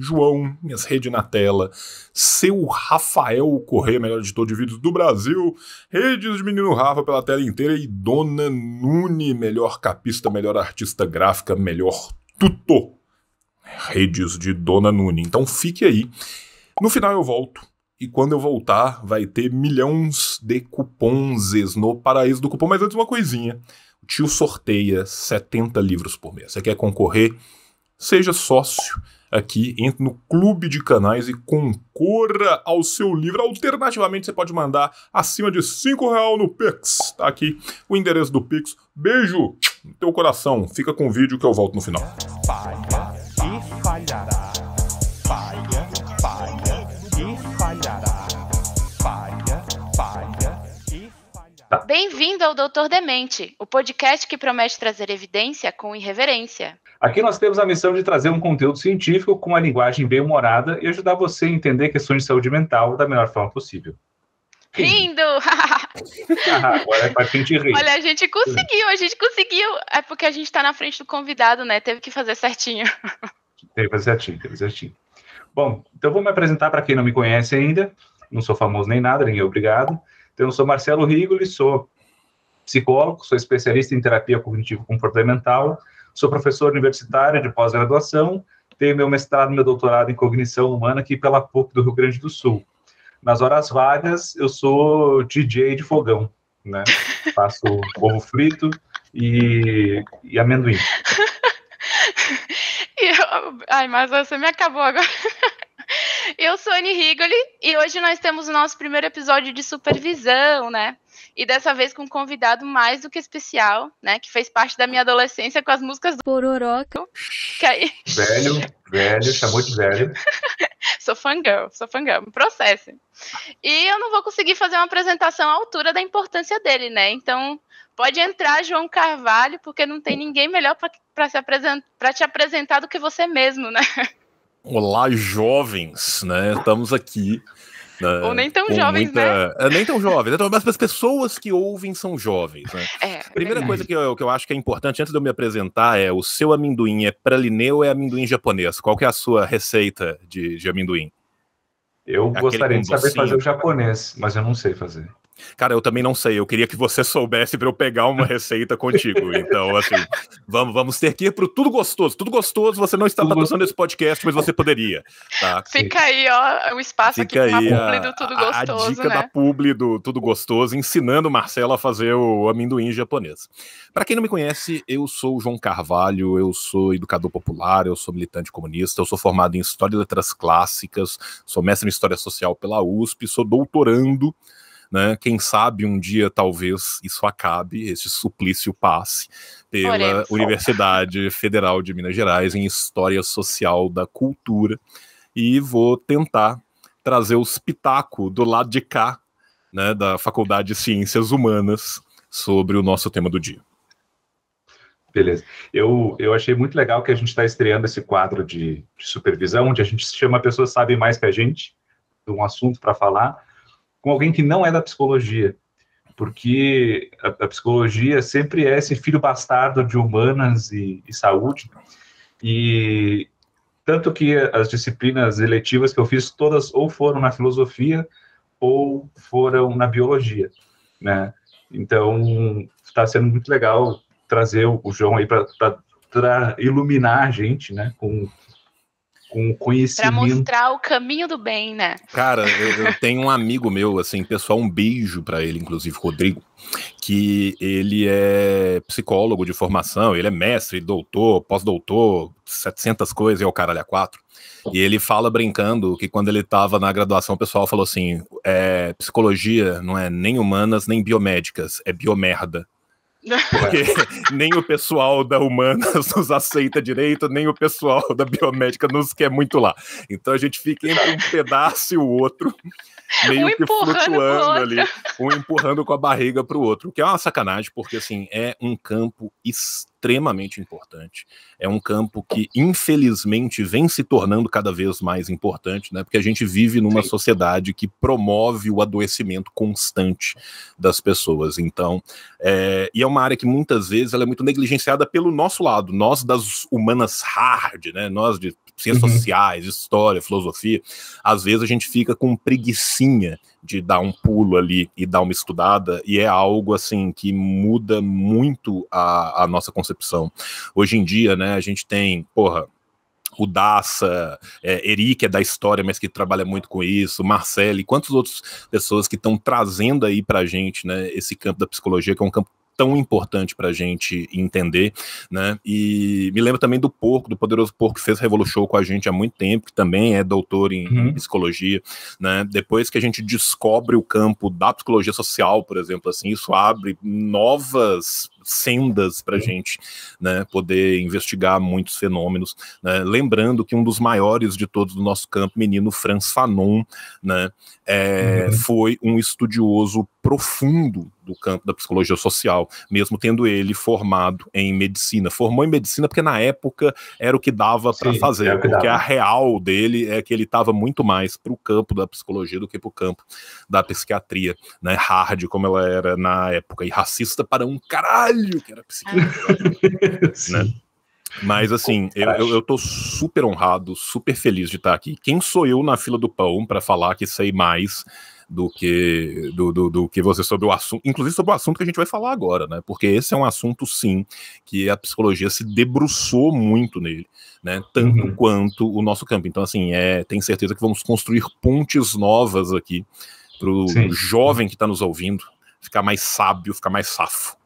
João, minhas redes na tela, seu Rafael Correia, melhor editor de vídeos do Brasil, redes de Menino Rafa pela tela inteira e Dona Nune, melhor capista, melhor artista gráfica, melhor tutor. Redes de Dona Nune. Então fique aí. No final eu volto. E quando eu voltar, vai ter milhões de cupons no paraíso do cupom. Mas antes, uma coisinha. O tio sorteia 70 livros por mês. Você quer concorrer? Seja sócio aqui, entre no clube de canais e concorra ao seu livro. Alternativamente, você pode mandar acima de 5 real no Pix. Tá aqui o endereço do Pix. Beijo no teu coração. Fica com o vídeo que eu volto no final. Bem-vindo ao Doutor Demente, o podcast que promete trazer evidência com irreverência. Aqui nós temos a missão de trazer um conteúdo científico com uma linguagem bem humorada e ajudar você a entender questões de saúde mental da melhor forma possível. Rindo! Ah, agora é pra gente rir. Olha, a gente conseguiu, a gente conseguiu. É porque a gente está na frente do convidado, né? Teve que fazer certinho. teve que fazer certinho, teve que fazer certinho. Bom, então vou me apresentar para quem não me conhece ainda. Não sou famoso nem nada, ninguém é obrigado. Então, eu sou Marcelo Rigoli, sou psicólogo, sou especialista em terapia cognitivo-comportamental Sou professor universitário de pós-graduação, tenho meu mestrado e meu doutorado em cognição humana aqui pela PUC do Rio Grande do Sul. Nas horas vagas, eu sou DJ de fogão, né? Faço ovo frito e, e amendoim. Eu, ai, mas você me acabou agora. Eu sou Anne Rigoli e hoje nós temos o nosso primeiro episódio de supervisão, né? E dessa vez com um convidado mais do que especial, né? Que fez parte da minha adolescência com as músicas do Pororoca. Aí... Velho, velho, chamou é de velho. sou fangirl, sou fangirl, me processem. E eu não vou conseguir fazer uma apresentação à altura da importância dele, né? Então, pode entrar, João Carvalho, porque não tem ninguém melhor para te apresentar do que você mesmo, né? Olá, jovens, né? Estamos aqui. Né? Ou nem tão jovens, muita... né? É, nem tão jovens. Né? Mas as pessoas que ouvem são jovens, né? É, Primeira coisa que eu, que eu acho que é importante antes de eu me apresentar é o seu amendoim é pralineu ou é amendoim japonês? Qual que é a sua receita de, de amendoim? Eu é gostaria de saber fazer o japonês, mas eu não sei fazer. Cara, eu também não sei. Eu queria que você soubesse para eu pegar uma receita contigo. Então, assim, vamos, vamos ter que ir pro Tudo Gostoso. Tudo Gostoso, você não está patrocinando esse podcast, mas você poderia. Tá? Fica aí, ó, o é espaço Fica aqui aí publi do Tudo Gostoso. A dica né? da publi do Tudo Gostoso, ensinando Marcela a fazer o amendoim japonês. Para quem não me conhece, eu sou o João Carvalho, eu sou educador popular, eu sou militante comunista, eu sou formado em História e Letras Clássicas, sou mestre em História Social pela USP, sou doutorando né? Quem sabe um dia talvez isso acabe, esse suplício passe pela Universidade Federal de Minas Gerais em História Social da Cultura e vou tentar trazer os pitaco do lado de cá, né, da Faculdade de Ciências Humanas sobre o nosso tema do dia. Beleza. Eu, eu achei muito legal que a gente está estreando esse quadro de, de, supervisão, onde a gente chama pessoas que sabem mais que a gente de um assunto para falar com alguém que não é da psicologia, porque a, a psicologia sempre é esse filho bastardo de humanas e, e saúde, e tanto que as disciplinas eletivas que eu fiz, todas ou foram na filosofia ou foram na biologia, né? Então, está sendo muito legal trazer o João aí para iluminar a gente, né, com com conhecimento. Pra mostrar o caminho do bem, né? Cara, eu, eu tenho um amigo meu, assim, pessoal, um beijo para ele, inclusive, Rodrigo, que ele é psicólogo de formação, ele é mestre, doutor, pós-doutor, 700 coisas e é o caralho a quatro. E ele fala brincando que quando ele estava na graduação, o pessoal falou assim: é, psicologia não é nem humanas nem biomédicas, é biomerda. Porque nem o pessoal da Humanas nos aceita direito, nem o pessoal da Biomédica nos quer muito lá. Então a gente fica entre um pedaço e o outro meio um que flutuando ali, um empurrando com a barriga para o outro, o que é uma sacanagem, porque assim, é um campo extremamente importante. É um campo que infelizmente vem se tornando cada vez mais importante, né? Porque a gente vive numa Sim. sociedade que promove o adoecimento constante das pessoas. Então, é... e é uma área que muitas vezes ela é muito negligenciada pelo nosso lado, nós das humanas hard, né? Nós de ciências uhum. sociais, história, filosofia, às vezes a gente fica com preguiçinha de dar um pulo ali e dar uma estudada, e é algo assim que muda muito a, a nossa concepção. Hoje em dia, né, a gente tem, porra, o Daça, é, Eri, que é da história, mas que trabalha muito com isso, Marcelo e quantas outras pessoas que estão trazendo aí pra gente, né, esse campo da psicologia, que é um campo tão importante para a gente entender, né? E me lembro também do Porco, do Poderoso Porco, que fez revolução com a gente há muito tempo, que também é doutor em, uhum. psicologia, né? Depois que a gente descobre o campo da psicologia social, por exemplo, assim, isso abre novas sendas para a gente né, poder investigar muitos fenômenos. Né? Lembrando que um dos maiores de todos do nosso campo, menino Franz Fanon, né, é, uhum. foi um estudioso profundo do campo da psicologia social, mesmo tendo ele formado em medicina. Formou em medicina porque na época era o que dava para fazer, porque a real dele é que ele estava muito mais para o campo da psicologia do que para o campo da psiquiatria, né? Hard como ela era na época e racista para um caralho que era psiquiatra, ah. né? Mas assim, eu, eu, eu, tô super honrado, super feliz de estar aqui. Quem sou eu na fila do pão para falar que sei mais do que do, do, do, que você sobre o assunto, inclusive sobre o assunto que a gente vai falar agora, né? Porque esse é um assunto sim que a psicologia se debruçou muito nele, né? Tanto uhum. quanto o nosso campo. Então assim, é, tem certeza que vamos construir pontes novas aqui para o jovem que está nos ouvindo ficar mais sábio, ficar mais safo.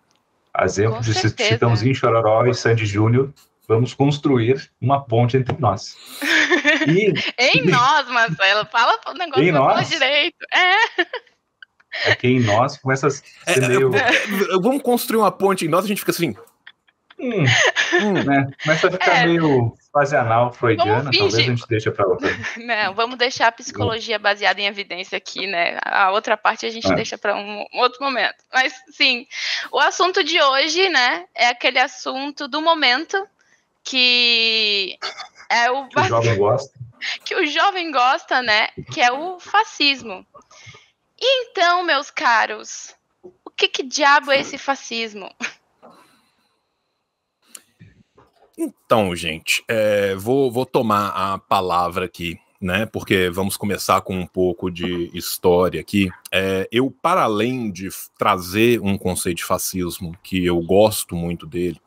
Exemplo, de em Chororó e Sandy Júnior, Vamos construir uma ponte entre nós. E... em nós, Marcelo, fala o negócio em nós? direito. É. é que em nós começa a ser é, é, meio... É, vamos construir uma ponte em nós, a gente fica assim... Hum, hum, né? Começa a ficar é. meio fase anal freudiana, talvez a gente deixa para outra. Não, vamos deixar a psicologia baseada em evidência aqui, né? A outra parte a gente é. deixa para um outro momento. Mas sim, o assunto de hoje, né, é aquele assunto do momento que é o que o jovem gosta, que o jovem gosta, né? Que é o fascismo. E então, meus caros, o que, que diabo é esse fascismo? Então, gente, é, vou, vou tomar a palavra aqui, né? Porque vamos começar com um pouco de história aqui. É, eu, para além de trazer um conceito de fascismo que eu gosto muito dele,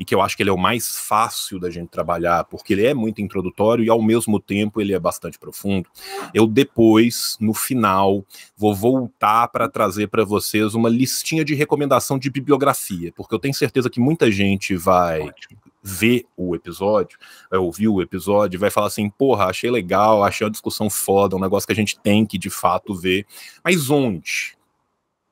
e que eu acho que ele é o mais fácil da gente trabalhar, porque ele é muito introdutório e ao mesmo tempo ele é bastante profundo. Eu depois, no final, vou voltar para trazer para vocês uma listinha de recomendação de bibliografia, porque eu tenho certeza que muita gente vai ver o episódio, vai ouvir o episódio, vai falar assim, porra, achei legal, achei uma discussão foda, um negócio que a gente tem que de fato ver. Mas onde?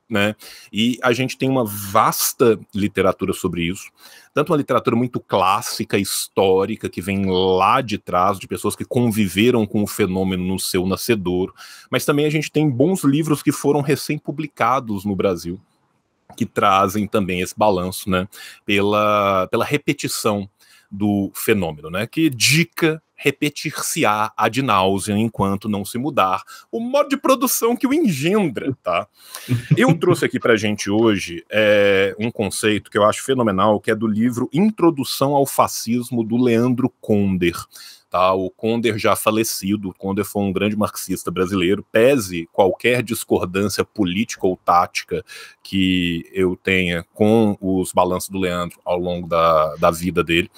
né? E a gente tem uma vasta literatura sobre isso, tanto uma literatura muito clássica, histórica, que vem lá de trás, de pessoas que conviveram com o fenômeno no seu nascedor mas também a gente tem bons livros que foram recém-publicados no Brasil, que trazem também esse balanço, né? Pela, pela repetição do fenômeno, né? Que dica repetir-se-á ad náusea enquanto não se mudar o modo de produção que o engendra, tá? Eu trouxe aqui pra gente hoje é, um conceito que eu acho fenomenal, que é do livro Introdução ao Fascismo, do Leandro Conder. Tá, o Conder já falecido, o Conder foi um grande marxista brasileiro, pese qualquer discordância política ou tática que eu tenha com os balanços do Leandro ao longo da, da vida dele.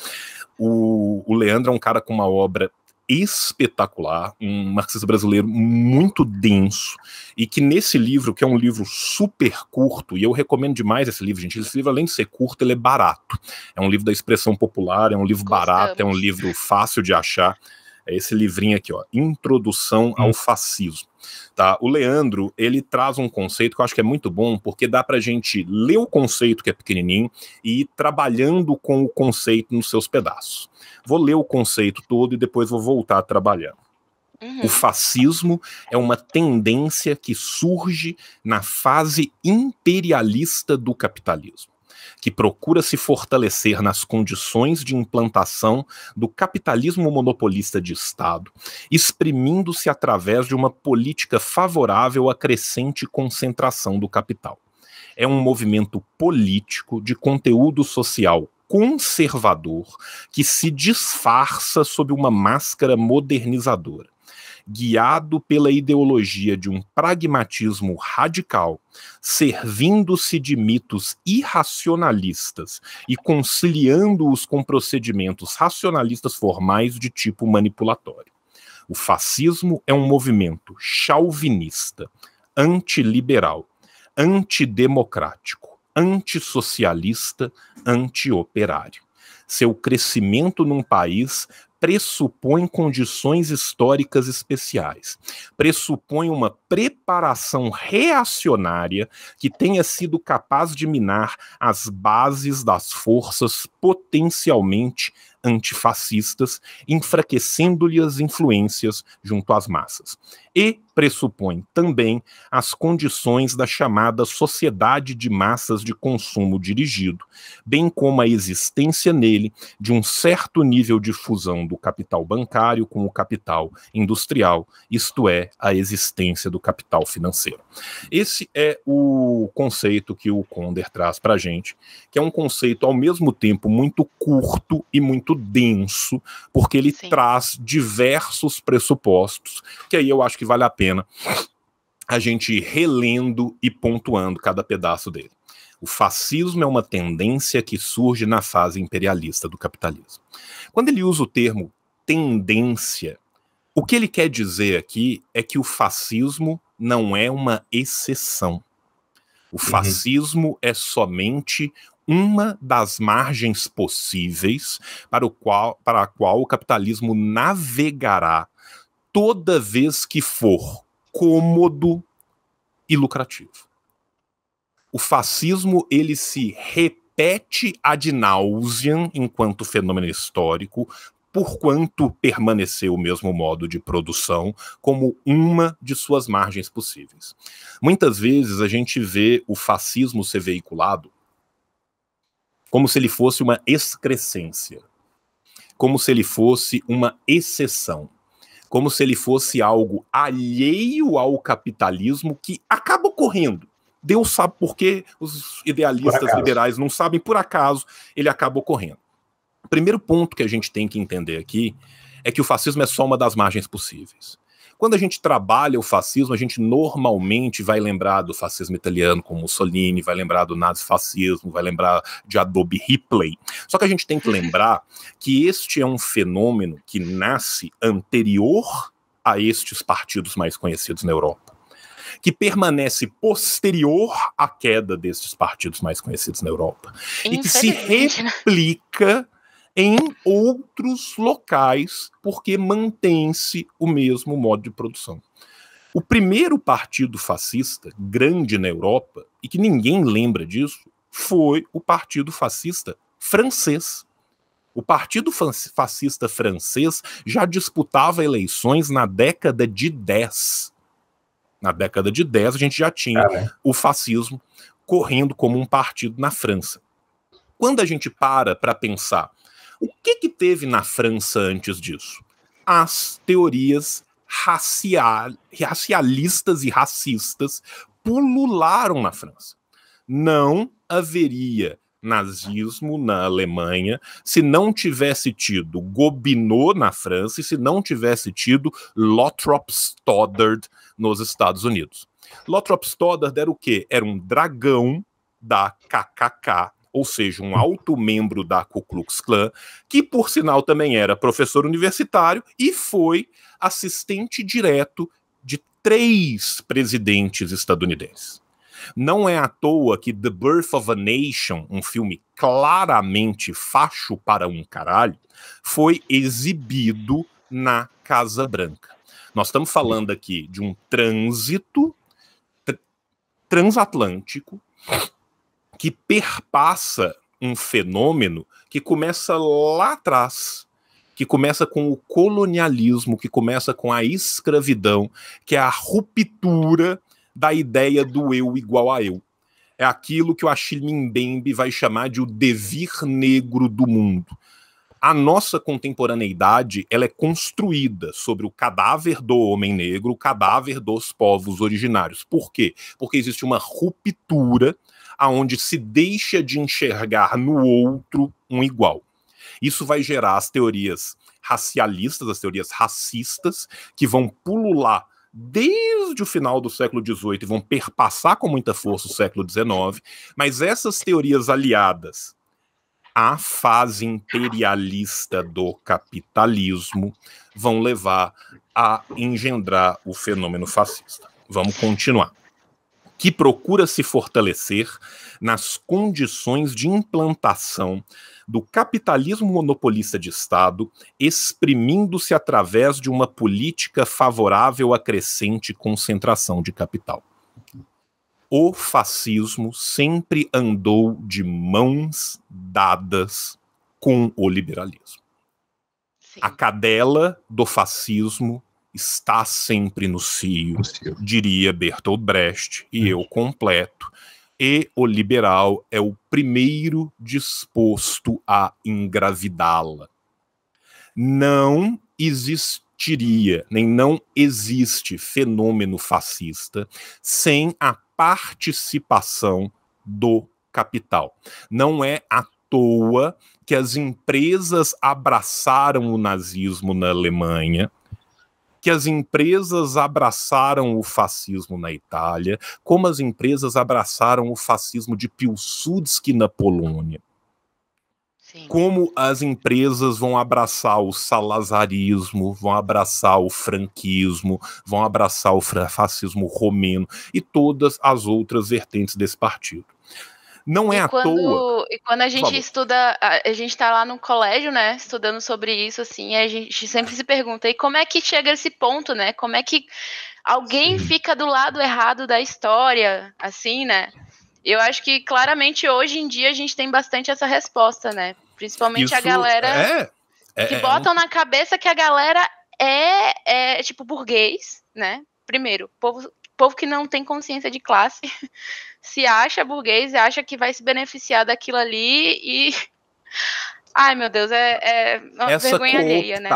O, o Leandro é um cara com uma obra espetacular, um marxista brasileiro muito denso, e que nesse livro, que é um livro super curto, e eu recomendo demais esse livro, gente, esse livro além de ser curto, ele é barato. É um livro da expressão popular, é um livro Gostamos. barato, é um livro fácil de achar. É esse livrinho aqui, ó, Introdução ao hum. Fascismo. Tá? O Leandro, ele traz um conceito que eu acho que é muito bom, porque dá pra gente ler o conceito que é pequenininho e ir trabalhando com o conceito nos seus pedaços. Vou ler o conceito todo e depois vou voltar trabalhando. Uhum. O fascismo é uma tendência que surge na fase imperialista do capitalismo que procura se fortalecer nas condições de implantação do capitalismo monopolista de Estado, exprimindo-se através de uma política favorável à crescente concentração do capital. É um movimento político de conteúdo social conservador que se disfarça sob uma máscara modernizadora guiado pela ideologia de um pragmatismo radical, servindo-se de mitos irracionalistas e conciliando-os com procedimentos racionalistas formais de tipo manipulatório. O fascismo é um movimento chauvinista, antiliberal, antidemocrático, antissocialista, antioperário. Seu crescimento num país pressupõe condições históricas especiais, pressupõe uma preparação reacionária que tenha sido capaz de minar as bases das forças potencialmente antifascistas, enfraquecendo-lhe as influências junto às massas. E pressupõe também as condições da chamada sociedade de massas de consumo dirigido, bem como a existência nele de um certo nível de fusão do capital bancário com o capital industrial, isto é, a existência do capital financeiro. Esse é o conceito que o Konder traz para a gente, que é um conceito ao mesmo tempo muito curto e muito denso, porque ele Sim. traz diversos pressupostos, que aí eu acho que vale a pena a gente relendo e pontuando cada pedaço dele. O fascismo é uma tendência que surge na fase imperialista do capitalismo. Quando ele usa o termo tendência, o que ele quer dizer aqui é que o fascismo não é uma exceção. O uhum. fascismo uhum. é somente uma das margens possíveis para, o qual, para a qual o capitalismo navegará toda vez que for cômodo e lucrativo. O fascismo ele se repete ad nauseam enquanto fenômeno histórico, porquanto permaneceu o mesmo modo de produção como uma de suas margens possíveis. Muitas vezes a gente vê o fascismo ser veiculado como se ele fosse uma excrescência, como se ele fosse uma exceção como se ele fosse algo alheio ao capitalismo que acaba ocorrendo. Deus sabe por que os idealistas liberais não sabem, por acaso ele acaba ocorrendo. O primeiro ponto que a gente tem que entender aqui é que o fascismo é só uma das margens possíveis. Quando a gente trabalha o fascismo, a gente normalmente vai lembrar do fascismo italiano com Mussolini, vai lembrar do nazifascismo, vai lembrar de Adobe Ripley. Só que a gente tem que lembrar que este é um fenômeno que nasce anterior a estes partidos mais conhecidos na Europa, que permanece posterior à queda destes partidos mais conhecidos na Europa e que se né? replica em outros locais, porque mantém-se o mesmo modo de produção. O primeiro partido fascista grande na Europa, e que ninguém lembra disso, foi o Partido Fascista Francês. O Partido Fascista Francês já disputava eleições na década de 10. Na década de 10, a gente já tinha ah, né? o fascismo correndo como um partido na França. Quando a gente para para pensar o que, que teve na França antes disso? As teorias racial, racialistas e racistas pulularam na França. Não haveria nazismo na Alemanha se não tivesse tido Gobineau na França e se não tivesse tido Lothrop Stoddard nos Estados Unidos. Lothrop Stoddard era o quê? Era um dragão da KKK ou seja, um alto membro da Ku Klux Klan, que por sinal também era professor universitário e foi assistente direto de três presidentes estadunidenses. Não é à toa que The Birth of a Nation, um filme claramente facho para um caralho, foi exibido na Casa Branca. Nós estamos falando aqui de um trânsito tr transatlântico que perpassa um fenômeno que começa lá atrás, que começa com o colonialismo, que começa com a escravidão, que é a ruptura da ideia do eu igual a eu. É aquilo que o Achille Mbembe vai chamar de o devir negro do mundo. A nossa contemporaneidade ela é construída sobre o cadáver do homem negro, o cadáver dos povos originários. Por quê? Porque existe uma ruptura aonde se deixa de enxergar no outro um igual. Isso vai gerar as teorias racialistas, as teorias racistas, que vão pulular desde o final do século XVIII e vão perpassar com muita força o século XIX, mas essas teorias aliadas à fase imperialista do capitalismo vão levar a engendrar o fenômeno fascista. Vamos continuar que procura se fortalecer nas condições de implantação do capitalismo monopolista de Estado, exprimindo-se através de uma política favorável à crescente concentração de capital. O fascismo sempre andou de mãos dadas com o liberalismo. Sim. A cadela do fascismo está sempre no cio, no cio, diria Bertolt Brecht, e uhum. eu completo. E o liberal é o primeiro disposto a engravidá-la. Não existiria, nem não existe fenômeno fascista sem a participação do capital. Não é à toa que as empresas abraçaram o nazismo na Alemanha que as empresas abraçaram o fascismo na Itália, como as empresas abraçaram o fascismo de Pilsudski na Polônia. Como as empresas vão abraçar o salazarismo, vão abraçar o franquismo, vão abraçar o fascismo romeno e todas as outras vertentes desse partido. Não é e à toa. E quando a gente estuda, a, gente está lá no colégio, né, estudando sobre isso, assim, a gente sempre se pergunta, e como é que chega esse ponto, né? Como é que alguém Sim. fica do lado errado da história, assim, né? Eu acho que claramente hoje em dia a gente tem bastante essa resposta, né? Principalmente isso a galera é, é, que botam é um... na cabeça que a galera é, é tipo burguês, né? Primeiro, povo povo que não tem consciência de classe se acha burguês e acha que vai se beneficiar daquilo ali e. Ai, meu Deus, é, é uma Essa vergonha alheia, né?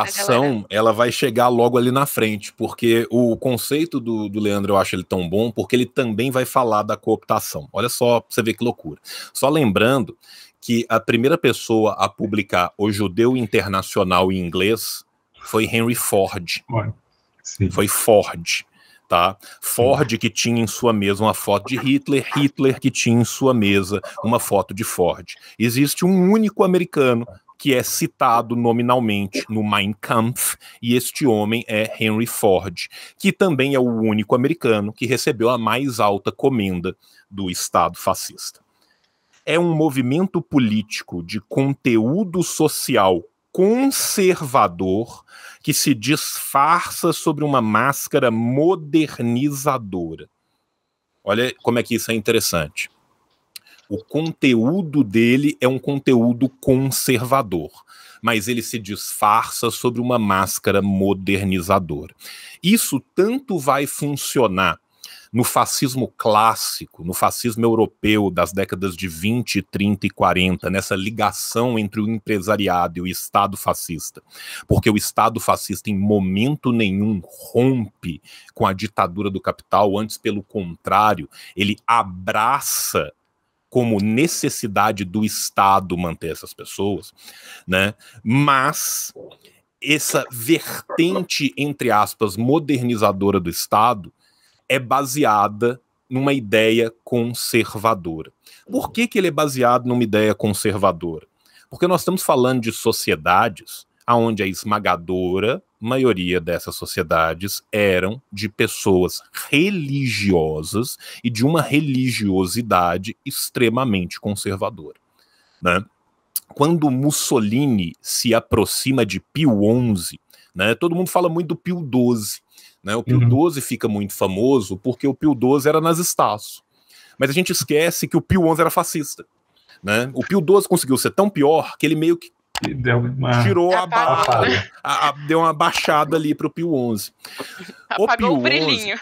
ela vai chegar logo ali na frente, porque o conceito do, do Leandro eu acho ele tão bom, porque ele também vai falar da cooptação. Olha só, pra você ver que loucura. Só lembrando que a primeira pessoa a publicar O Judeu Internacional em inglês foi Henry Ford. Foi Ford tá? Ford que tinha em sua mesa uma foto de Hitler, Hitler que tinha em sua mesa uma foto de Ford. Existe um único americano que é citado nominalmente no Mein Kampf, e este homem é Henry Ford, que também é o único americano que recebeu a mais alta comenda do Estado fascista. É um movimento político de conteúdo social conservador que se disfarça sobre uma máscara modernizadora. Olha como é que isso é interessante. O conteúdo dele é um conteúdo conservador, mas ele se disfarça sobre uma máscara modernizadora. Isso tanto vai funcionar no fascismo clássico, no fascismo europeu das décadas de 20, 30 e 40, nessa ligação entre o empresariado e o Estado fascista. Porque o Estado fascista, em momento nenhum, rompe com a ditadura do capital, antes, pelo contrário, ele abraça como necessidade do Estado manter essas pessoas, né? Mas essa vertente entre aspas modernizadora do Estado é baseada numa ideia conservadora. Por que, que ele é baseado numa ideia conservadora? Porque nós estamos falando de sociedades onde a esmagadora maioria dessas sociedades eram de pessoas religiosas e de uma religiosidade extremamente conservadora. Né? Quando Mussolini se aproxima de Pio XI, né, todo mundo fala muito do Pio XII, né? O Pio uhum. XII fica muito famoso porque o Pio XII era nazistaço. Mas a gente esquece que o Pio XI era fascista. Né? O Pio XII conseguiu ser tão pior que ele meio que deu uma... tirou a, ba... a, a, deu uma baixada ali pro Pio XI. Apagou o, Pio o brilhinho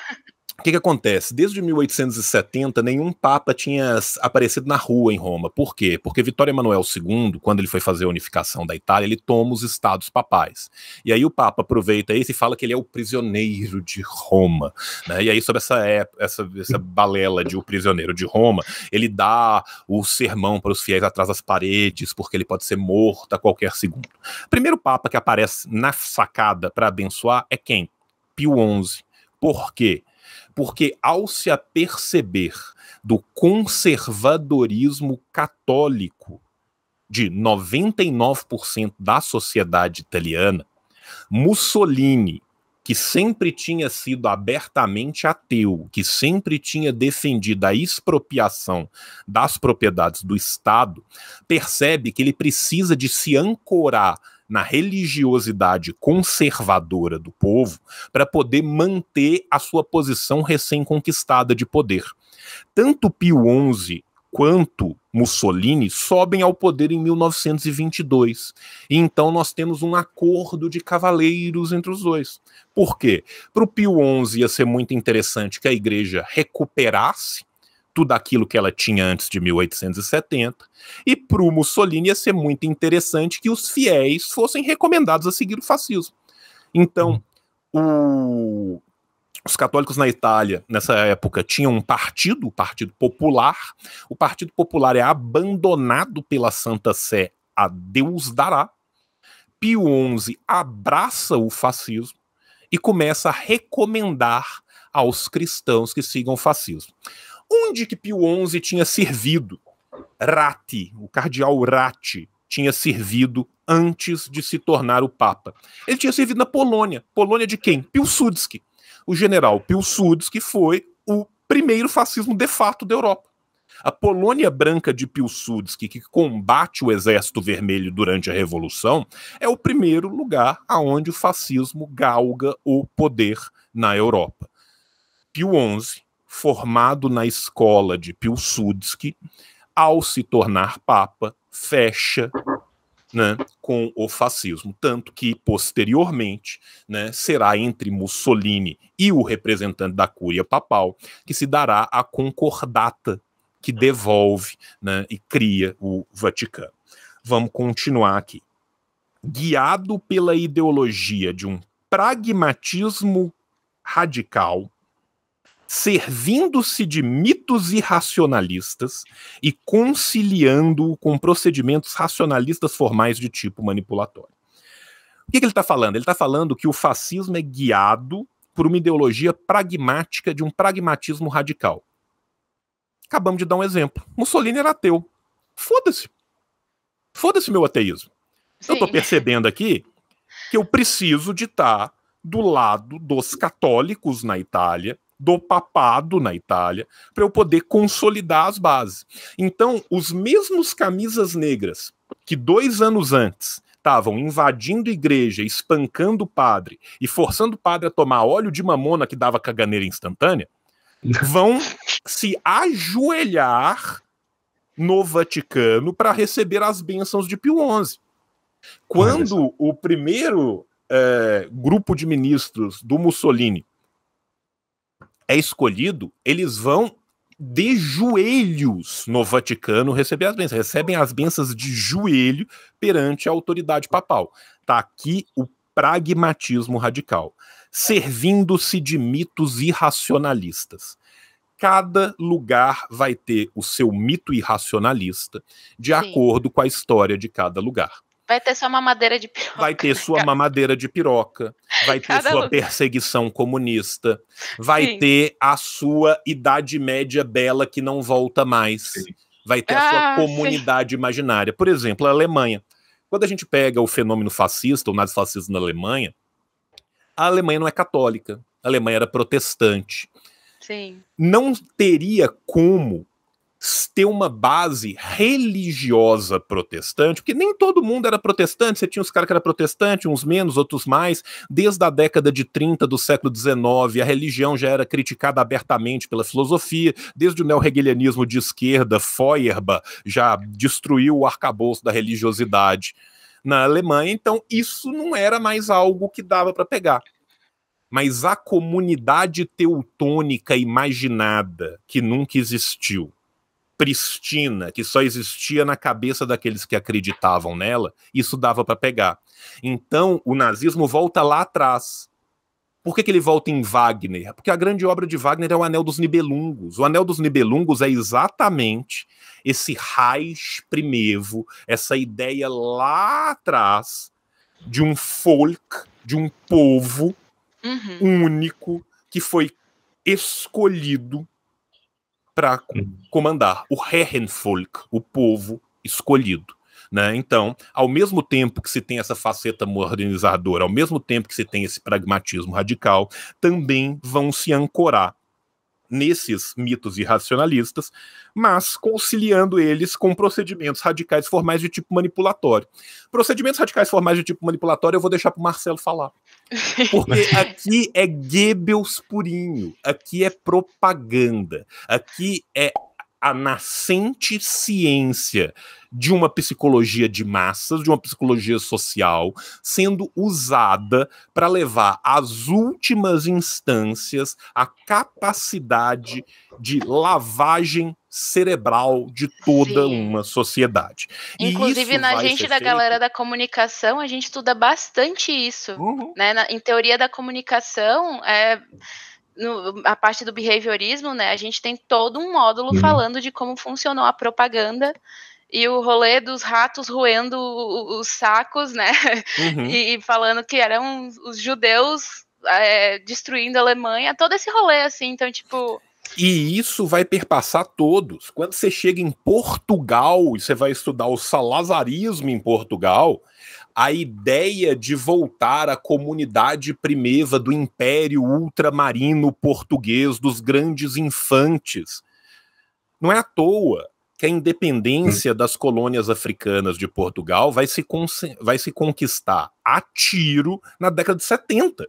o que, que, acontece? Desde 1870, nenhum papa tinha aparecido na rua em Roma. Por quê? Porque Vitório Emanuel II, quando ele foi fazer a unificação da Itália, ele toma os estados papais. E aí o papa aproveita isso e fala que ele é o prisioneiro de Roma. Né? E aí, sobre essa, essa, essa balela de o prisioneiro de Roma, ele dá o sermão para os fiéis atrás das paredes, porque ele pode ser morto a qualquer segundo. O primeiro papa que aparece na sacada para abençoar é quem? Pio XI. Por quê? porque ao se aperceber do conservadorismo católico de 99% da sociedade italiana, Mussolini, que sempre tinha sido abertamente ateu, que sempre tinha defendido a expropriação das propriedades do Estado, percebe que ele precisa de se ancorar na religiosidade conservadora do povo para poder manter a sua posição recém-conquistada de poder. Tanto Pio XI quanto Mussolini sobem ao poder em 1922. E então nós temos um acordo de cavaleiros entre os dois. Por quê? Para o Pio XI ia ser muito interessante que a igreja recuperasse tudo aquilo que ela tinha antes de 1870, e para o Mussolini ia ser muito interessante que os fiéis fossem recomendados a seguir o fascismo. Então, uhum. o... os católicos na Itália, nessa época, tinham um partido, o Partido Popular. O Partido Popular é abandonado pela Santa Sé, a Deus dará. Pio XI abraça o fascismo e começa a recomendar aos cristãos que sigam o fascismo. Onde que Pio XI tinha servido? Ratti, o cardeal Ratti, tinha servido antes de se tornar o Papa. Ele tinha servido na Polônia. Polônia de quem? Pilsudski. O general Pilsudski foi o primeiro fascismo de fato da Europa. A Polônia Branca de Pilsudski, que combate o Exército Vermelho durante a Revolução, é o primeiro lugar aonde o fascismo galga o poder na Europa. Pio XI formado na escola de Pilsudski, ao se tornar papa, fecha né, com o fascismo. Tanto que, posteriormente, né, será entre Mussolini e o representante da Cúria Papal que se dará a concordata que devolve né, e cria o Vaticano. Vamos continuar aqui. Guiado pela ideologia de um pragmatismo radical, servindo-se de mitos irracionalistas e conciliando-o com procedimentos racionalistas formais de tipo manipulatório. O que, que ele está falando? Ele está falando que o fascismo é guiado por uma ideologia pragmática de um pragmatismo radical. Acabamos de dar um exemplo. Mussolini era ateu. Foda-se. Foda-se meu ateísmo. Sim. Eu estou percebendo aqui que eu preciso de estar tá do lado dos católicos na Itália, do papado na Itália para eu poder consolidar as bases. Então, os mesmos camisas negras que dois anos antes estavam invadindo igreja, espancando o padre e forçando o padre a tomar óleo de mamona que dava caganeira instantânea, vão se ajoelhar no Vaticano para receber as bênçãos de Pio XI. Quando o primeiro é, grupo de ministros do Mussolini é escolhido, eles vão de joelhos no Vaticano receber as bênçãos. Recebem as bênçãos de joelho perante a autoridade papal. Tá aqui o pragmatismo radical, servindo-se de mitos irracionalistas. Cada lugar vai ter o seu mito irracionalista, de Sim. acordo com a história de cada lugar. Vai ter sua mamadeira de piroca. Vai ter sua cara. mamadeira de piroca. Vai ter Cada sua perseguição comunista. Vai Sim. ter a sua idade média bela que não volta mais. Sim. Vai ter a sua ah, comunidade sim. imaginária. Por exemplo, a Alemanha. Quando a gente pega o fenômeno fascista, o nazifascismo na Alemanha, a Alemanha não é católica. A Alemanha era protestante. Sim. Não teria como ter uma base religiosa protestante, porque nem todo mundo era protestante, você tinha os caras que eram protestantes, uns menos, outros mais, desde a década de 30 do século XIX, a religião já era criticada abertamente pela filosofia, desde o neo regulianismo de esquerda, Feuerbach já destruiu o arcabouço da religiosidade na Alemanha, então isso não era mais algo que dava para pegar mas a comunidade teutônica imaginada que nunca existiu, pristina que só existia na cabeça daqueles que acreditavam nela, isso dava para pegar. Então, o nazismo volta lá atrás. Por que, que ele volta em Wagner? Porque a grande obra de Wagner é o Anel dos Nibelungos. O Anel dos Nibelungos é exatamente esse Reich primevo, essa ideia lá atrás de um folk, de um povo uhum. único que foi escolhido para uhum. comandar o Herrenvolk, o povo escolhido. Né? Então, ao mesmo tempo que se tem essa faceta modernizadora, ao mesmo tempo que se tem esse pragmatismo radical, também vão se ancorar nesses mitos irracionalistas, mas conciliando eles com procedimentos radicais formais de tipo manipulatório. Procedimentos radicais formais de tipo manipulatório eu vou deixar para Marcelo falar. Porque aqui é Goebbels purinho, aqui é propaganda, aqui é a nascente ciência de uma psicologia de massas, de uma psicologia social, sendo usada para levar às últimas instâncias a capacidade de lavagem cerebral de toda Sim. uma sociedade. Inclusive, na gente da feito... galera da comunicação, a gente estuda bastante isso. Uhum. Né? Na, em teoria da comunicação, é no, a parte do behaviorismo, né, a gente tem todo um módulo uhum. falando de como funcionou a propaganda e o rolê dos ratos roendo os sacos, né? Uhum. E, falando que eram os judeus é, destruindo a Alemanha, todo esse rolê, assim, então, tipo. E isso vai perpassar todos. Quando você chega em Portugal e você vai estudar o salazarismo em Portugal, a ideia de voltar à comunidade primeva do império ultramarino português, dos grandes infantes. Não é à toa que a independência hum. das colônias africanas de Portugal vai se, vai se conquistar a tiro na década de 70.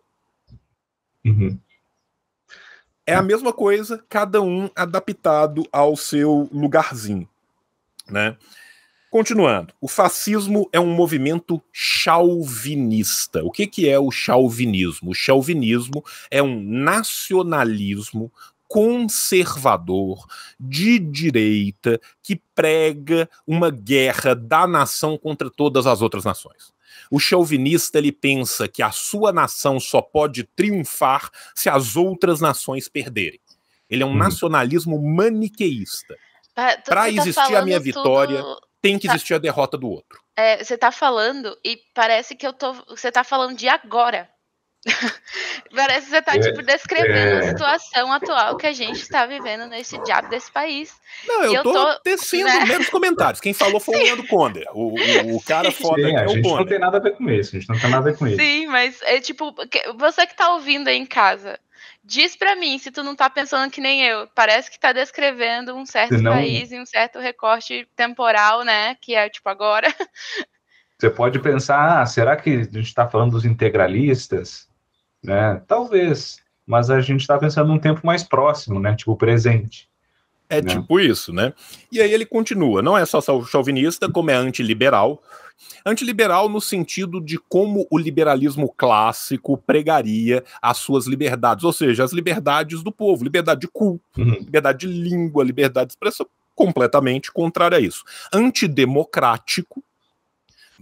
Uhum. É a mesma coisa, cada um adaptado ao seu lugarzinho, né? Continuando, o fascismo é um movimento chauvinista. O que, que é o chauvinismo? O chauvinismo é um nacionalismo conservador de direita que prega uma guerra da nação contra todas as outras nações. O chauvinista ele pensa que a sua nação só pode triunfar se as outras nações perderem. Ele é um hum. nacionalismo maniqueísta. Tá, Para tá existir a minha vitória, tudo tem que tá. existir a derrota do outro. É, você tá falando e parece que eu tô. Você tá falando de agora. parece que você tá, é, tipo, descrevendo é... a situação atual que a gente está vivendo nesse diabo desse país. Não, eu, eu tô, tô tecendo né? comentários. Quem falou foi o Leandro Conde. O, o, cara Sim. foda Sim, é o Conde. A gente não tem nada a ver com isso, a gente não tem nada a ver com isso. Sim, mas é tipo, você que tá ouvindo aí em casa, Diz para mim se tu não tá pensando que nem eu. Parece que tá descrevendo um certo país e um certo recorte temporal, né? Que é tipo agora. Você pode pensar, ah, será que a gente está falando dos integralistas? Né? Talvez, mas a gente está pensando num tempo mais próximo, né? Tipo presente. É né? tipo isso, né? E aí ele continua, não é só chauvinista, como é antiliberal, Antiliberal no sentido de como o liberalismo clássico pregaria as suas liberdades, ou seja, as liberdades do povo, liberdade de culto, uhum. liberdade de língua, liberdade de expressão, completamente contrário a isso. Antidemocrático,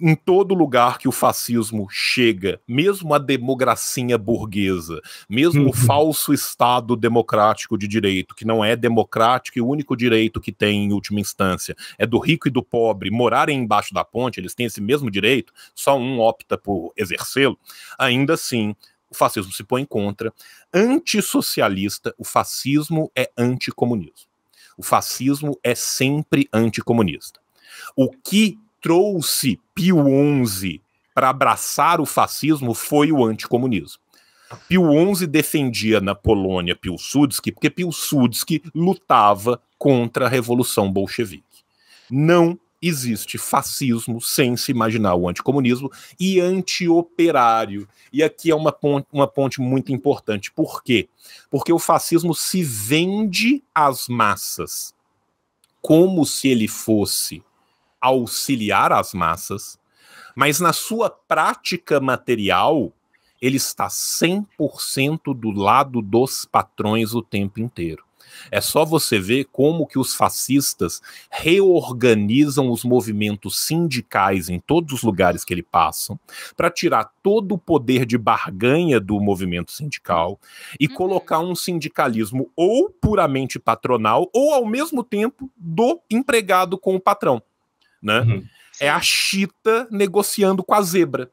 em todo lugar que o fascismo chega, mesmo a democracia burguesa, mesmo uhum. o falso Estado democrático de direito, que não é democrático e o único direito que tem em última instância é do rico e do pobre morarem embaixo da ponte, eles têm esse mesmo direito, só um opta por exercê-lo, ainda assim o fascismo se põe contra. Antissocialista, o fascismo é anticomunismo. O fascismo é sempre anticomunista. O que trouxe Pio XI para abraçar o fascismo foi o anticomunismo. Pio XI defendia na Polônia Pilsudski porque Pilsudski lutava contra a Revolução Bolchevique. Não existe fascismo sem se imaginar o anticomunismo e antioperário. E aqui é uma ponte, uma ponte muito importante. Por quê? Porque o fascismo se vende às massas como se ele fosse auxiliar as massas, mas na sua prática material, ele está 100% do lado dos patrões o tempo inteiro. É só você ver como que os fascistas reorganizam os movimentos sindicais em todos os lugares que ele passam para tirar todo o poder de barganha do movimento sindical e uhum. colocar um sindicalismo ou puramente patronal ou ao mesmo tempo do empregado com o patrão né? Uhum. É a chita negociando com a zebra.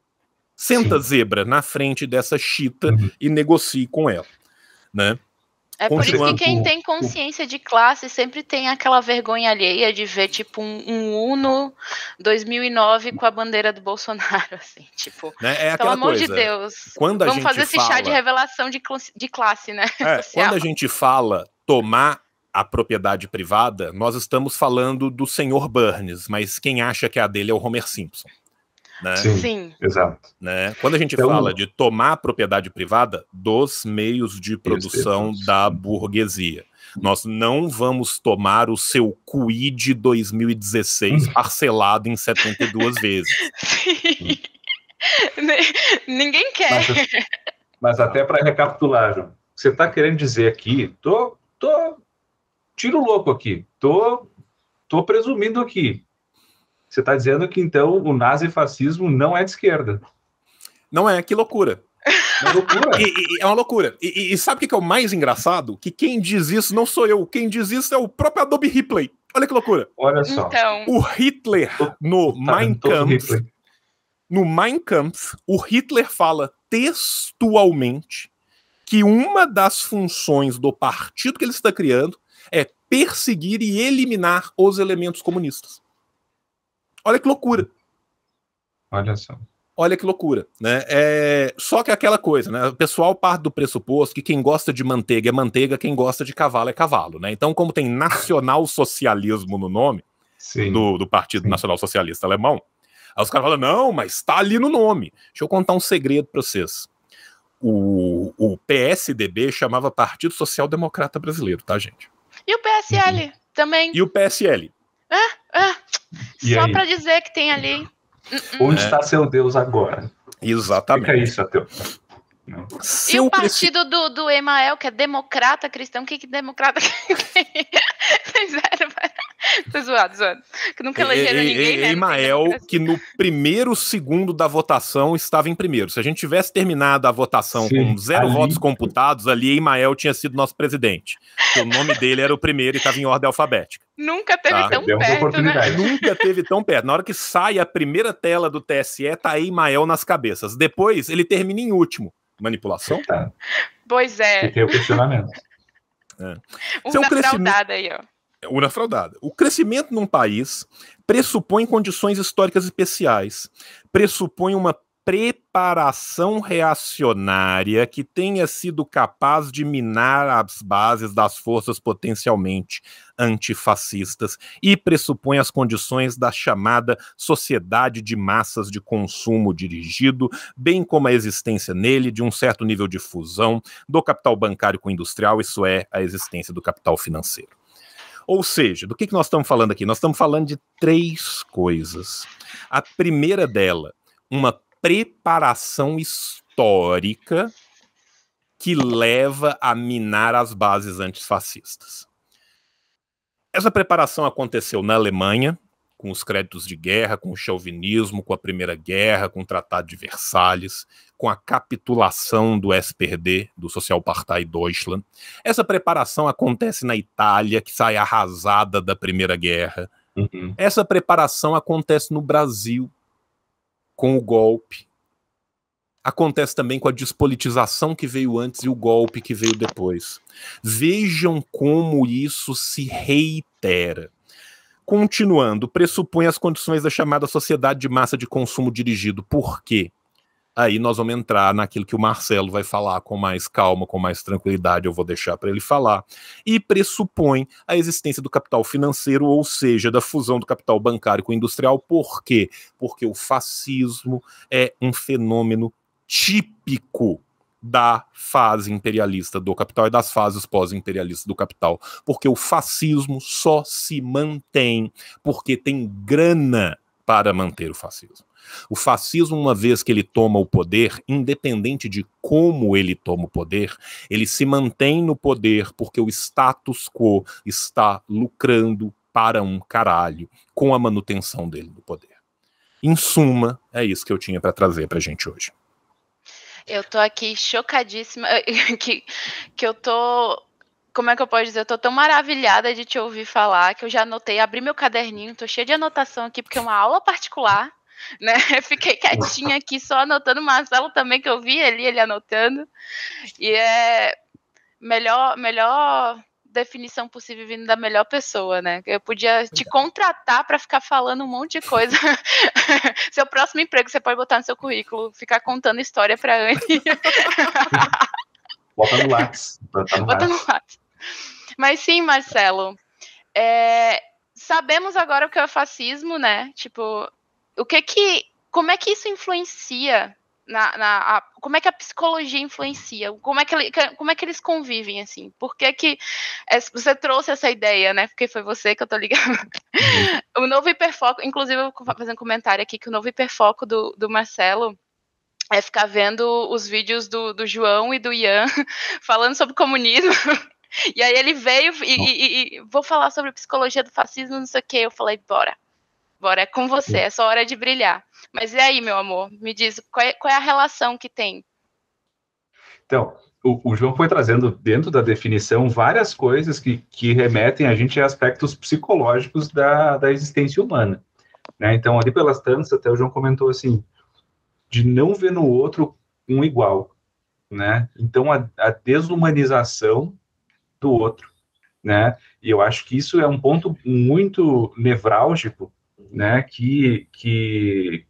Senta Sim. zebra na frente dessa chita uhum. e negocie com ela, né? É por isso que quem tem consciência de classe sempre tem aquela vergonha alheia de ver, tipo, um, um Uno 2009 com a bandeira do Bolsonaro, assim, tipo, né? é pelo amor coisa. de Deus, quando vamos fazer esse chá de revelação de, classe, de classe né? É, quando a gente fala tomar a propriedade privada, nós estamos falando do senhor Burns, mas quem acha que é a dele é o Homer Simpson. Né? Sim, Sim, exato. Né? Quando a gente então, fala de tomar propriedade privada dos meios de produção da burguesia, nós não vamos tomar o seu CUID 2016 hum. parcelado em 72 vezes. Sim. Ninguém quer. Mas, mas até para recapitular, João, você está querendo dizer aqui, tô, tô tiro louco aqui, tô, tô presumindo aqui. Você está dizendo que então o nazifascismo não é de esquerda. Não é, que loucura. É, loucura. e, e, é uma loucura. E, e sabe o que é o mais engraçado? Que quem diz isso não sou eu, quem diz isso é o próprio Adobe Ripley. Olha que loucura. Olha só. Então... O Hitler no tá, Mein Kampf. No Mein Kampf, o Hitler fala textualmente que uma das funções do partido que ele está criando é perseguir e eliminar os elementos comunistas. Olha que loucura. Olha só. Olha que loucura, né? É... Só que é aquela coisa, né? O pessoal parte do pressuposto que quem gosta de manteiga é manteiga, quem gosta de cavalo é cavalo, né? Então, como tem nacional-socialismo no nome do, do, Partido Nacional Socialista Alemão, aí os caras falam, não, mas tá ali no nome. Deixa eu contar um segredo para vocês. O, o PSDB chamava Partido Social Democrata Brasileiro, tá, gente? E o PSL uhum. também. E o PSL. Só para dizer que tem ali. Hum, hum. Onde está é. Tá seu Deus agora? Exatamente. Fica isso, ateu. e o partido do, do Emael, que é democrata cristão, o que, que democrata é? Tô zoado, zoado. Que nunca elegeram ninguém, né? Emael, que no primeiro segundo da votação estava em primeiro. Se a gente tivesse terminado a votação Sim, com zero ali. votos computados, ali Emael tinha sido nosso presidente. O nome dele era o primeiro e estava em ordem alfabética. Nunca teve tá? tão perto, né? Nunca teve tão perto. Na hora que sai a primeira tela do TSE, tá aí Emael nas cabeças. Depois, ele termina em último. Manipulação? Então tá. Pois é. E tem o questionamento. É. Um Seu crescimento... aí, ó urna fraudada. O crescimento num país pressupõe condições históricas especiais, pressupõe uma preparação reacionária que tenha sido capaz de minar as bases das forças potencialmente antifascistas e pressupõe as condições da chamada sociedade de massas de consumo dirigido, bem como a existência nele de um certo nível de fusão do capital bancário com o industrial, isso é, a existência do capital financeiro. Ou seja, do que, que nós estamos falando aqui? Nós estamos falando de três coisas. A primeira dela, uma preparação histórica que leva a minar as bases antifascistas. Essa preparação aconteceu na Alemanha, com os créditos de guerra, com o chauvinismo, com a Primeira Guerra, com o Tratado de Versalhes, com a capitulação do SPD, do social Sozialpartei Deutschland. Essa preparação acontece na Itália, que sai arrasada da Primeira Guerra. Uhum. Essa preparação acontece no Brasil, com o golpe. Acontece também com a despolitização que veio antes e o golpe que veio depois. Vejam como isso se reitera. Continuando, pressupõe as condições da chamada sociedade de massa de consumo dirigido. Por quê? aí nós vamos entrar naquilo que o Marcelo vai falar com mais calma, com mais tranquilidade, eu vou deixar para ele falar, e pressupõe a existência do capital financeiro, ou seja, da fusão do capital bancário com o industrial. Por quê? Porque o fascismo é um fenômeno típico da fase imperialista do capital e das fases pós-imperialistas do capital, porque o fascismo só se mantém porque tem grana para manter o fascismo. O fascismo, uma vez que ele toma o poder, independente de como ele toma o poder, ele se mantém no poder porque o status quo está lucrando para um caralho com a manutenção dele no poder. Em suma, é isso que eu tinha para trazer para a gente hoje. Eu tô aqui chocadíssima que, que eu tô como é que eu posso dizer? Eu tô tão maravilhada de te ouvir falar que eu já anotei, abri meu caderninho, tô cheia de anotação aqui, porque é uma aula particular, né? Eu fiquei quietinha aqui só anotando. O Marcelo também, que eu vi ali ele anotando. E é melhor, melhor definição possível vindo da melhor pessoa, né? Eu podia te contratar para ficar falando um monte de coisa. Seu próximo emprego você pode botar no seu currículo, ficar contando história para Anne. Bota no Lattes. Bota no, Bota no Mas sim, Marcelo. É, sabemos agora o que é o fascismo, né? Tipo, o que que. Como é que isso influencia na, na a, como é que a psicologia influencia, como é que, como é que eles convivem assim? Por que, que é, você trouxe essa ideia, né? Porque foi você que eu tô ligando. Uhum. o novo hiperfoco, inclusive eu vou fazer um comentário aqui que o novo hiperfoco do, do Marcelo é ficar vendo os vídeos do, do João e do Ian falando sobre comunismo. E aí ele veio e, e, e, vou falar sobre psicologia do fascismo, não sei o que. Eu falei, bora, bora, é com você, é só hora de brilhar. Mas e aí, meu amor, me diz, qual é, qual é a relação que tem? Então, o, o, João foi trazendo dentro da definição várias coisas que, que remetem a gente a aspectos psicológicos da, da existência humana. Né? Então, ali pelas tantas, até o João comentou assim, de não ver no outro um igual, né? Então a, a desumanização do outro, né? E eu acho que isso é um ponto muito nevrálgico, né? Que que,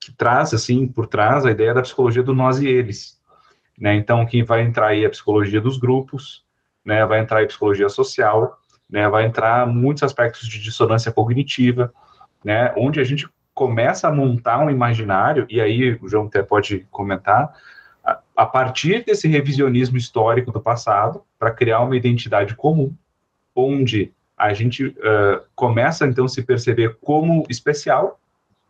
que traz assim por trás a ideia da psicologia do nós e eles, né? Então quem vai entrar aí é a psicologia dos grupos, né? Vai entrar a psicologia social, né? Vai entrar muitos aspectos de dissonância cognitiva, né? Onde a gente começa a montar um imaginário, e aí o João até pode comentar, a, a partir desse revisionismo histórico do passado, para criar uma identidade comum, onde a gente uh, começa então a se perceber como especial,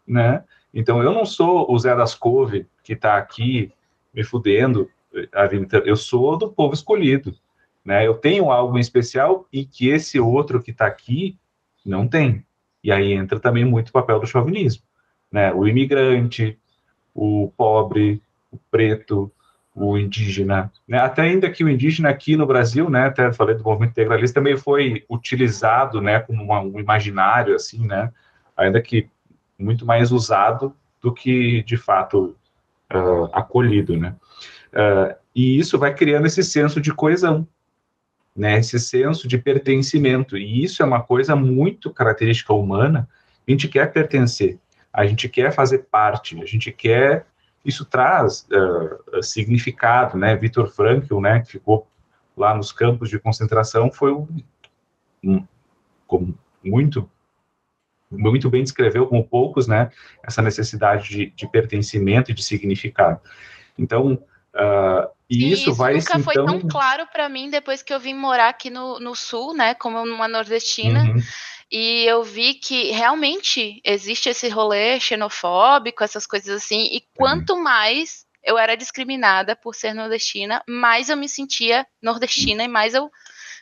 né? Então eu não sou o Zé das Couve que está aqui me fudendo a Eu sou do povo escolhido, né? Eu tenho algo em especial e que esse outro que está aqui não tem. E aí entra também muito o papel do chauvinismo, né? O imigrante, o pobre, o preto, o indígena, né? Até ainda que o indígena aqui no Brasil, né? Até falei do movimento integralista também foi utilizado, né? Como uma, um imaginário assim, né? Ainda que muito mais usado do que de fato uh, acolhido, né? Uh, e isso vai criando esse senso de coesão, né, esse senso de pertencimento. E isso é uma coisa muito característica humana. A gente quer pertencer, a gente quer fazer parte, a gente quer. Isso traz uh, significado, né? Vitor Frankl, né, que ficou lá nos campos de concentração, foi um, um como muito muito bem descreveu, com poucos, né, essa necessidade de, de pertencimento e de significado. Então, uh, e, isso, isso vai nunca foi tão então claro para mim depois que eu vim morar aqui no, no sul, né, como uma nordestina. Uhum. E eu vi que realmente existe esse rolê xenofóbico, essas coisas assim. E é. quanto uhum. mais eu era discriminada por ser nordestina, mais eu me sentia nordestina e mais eu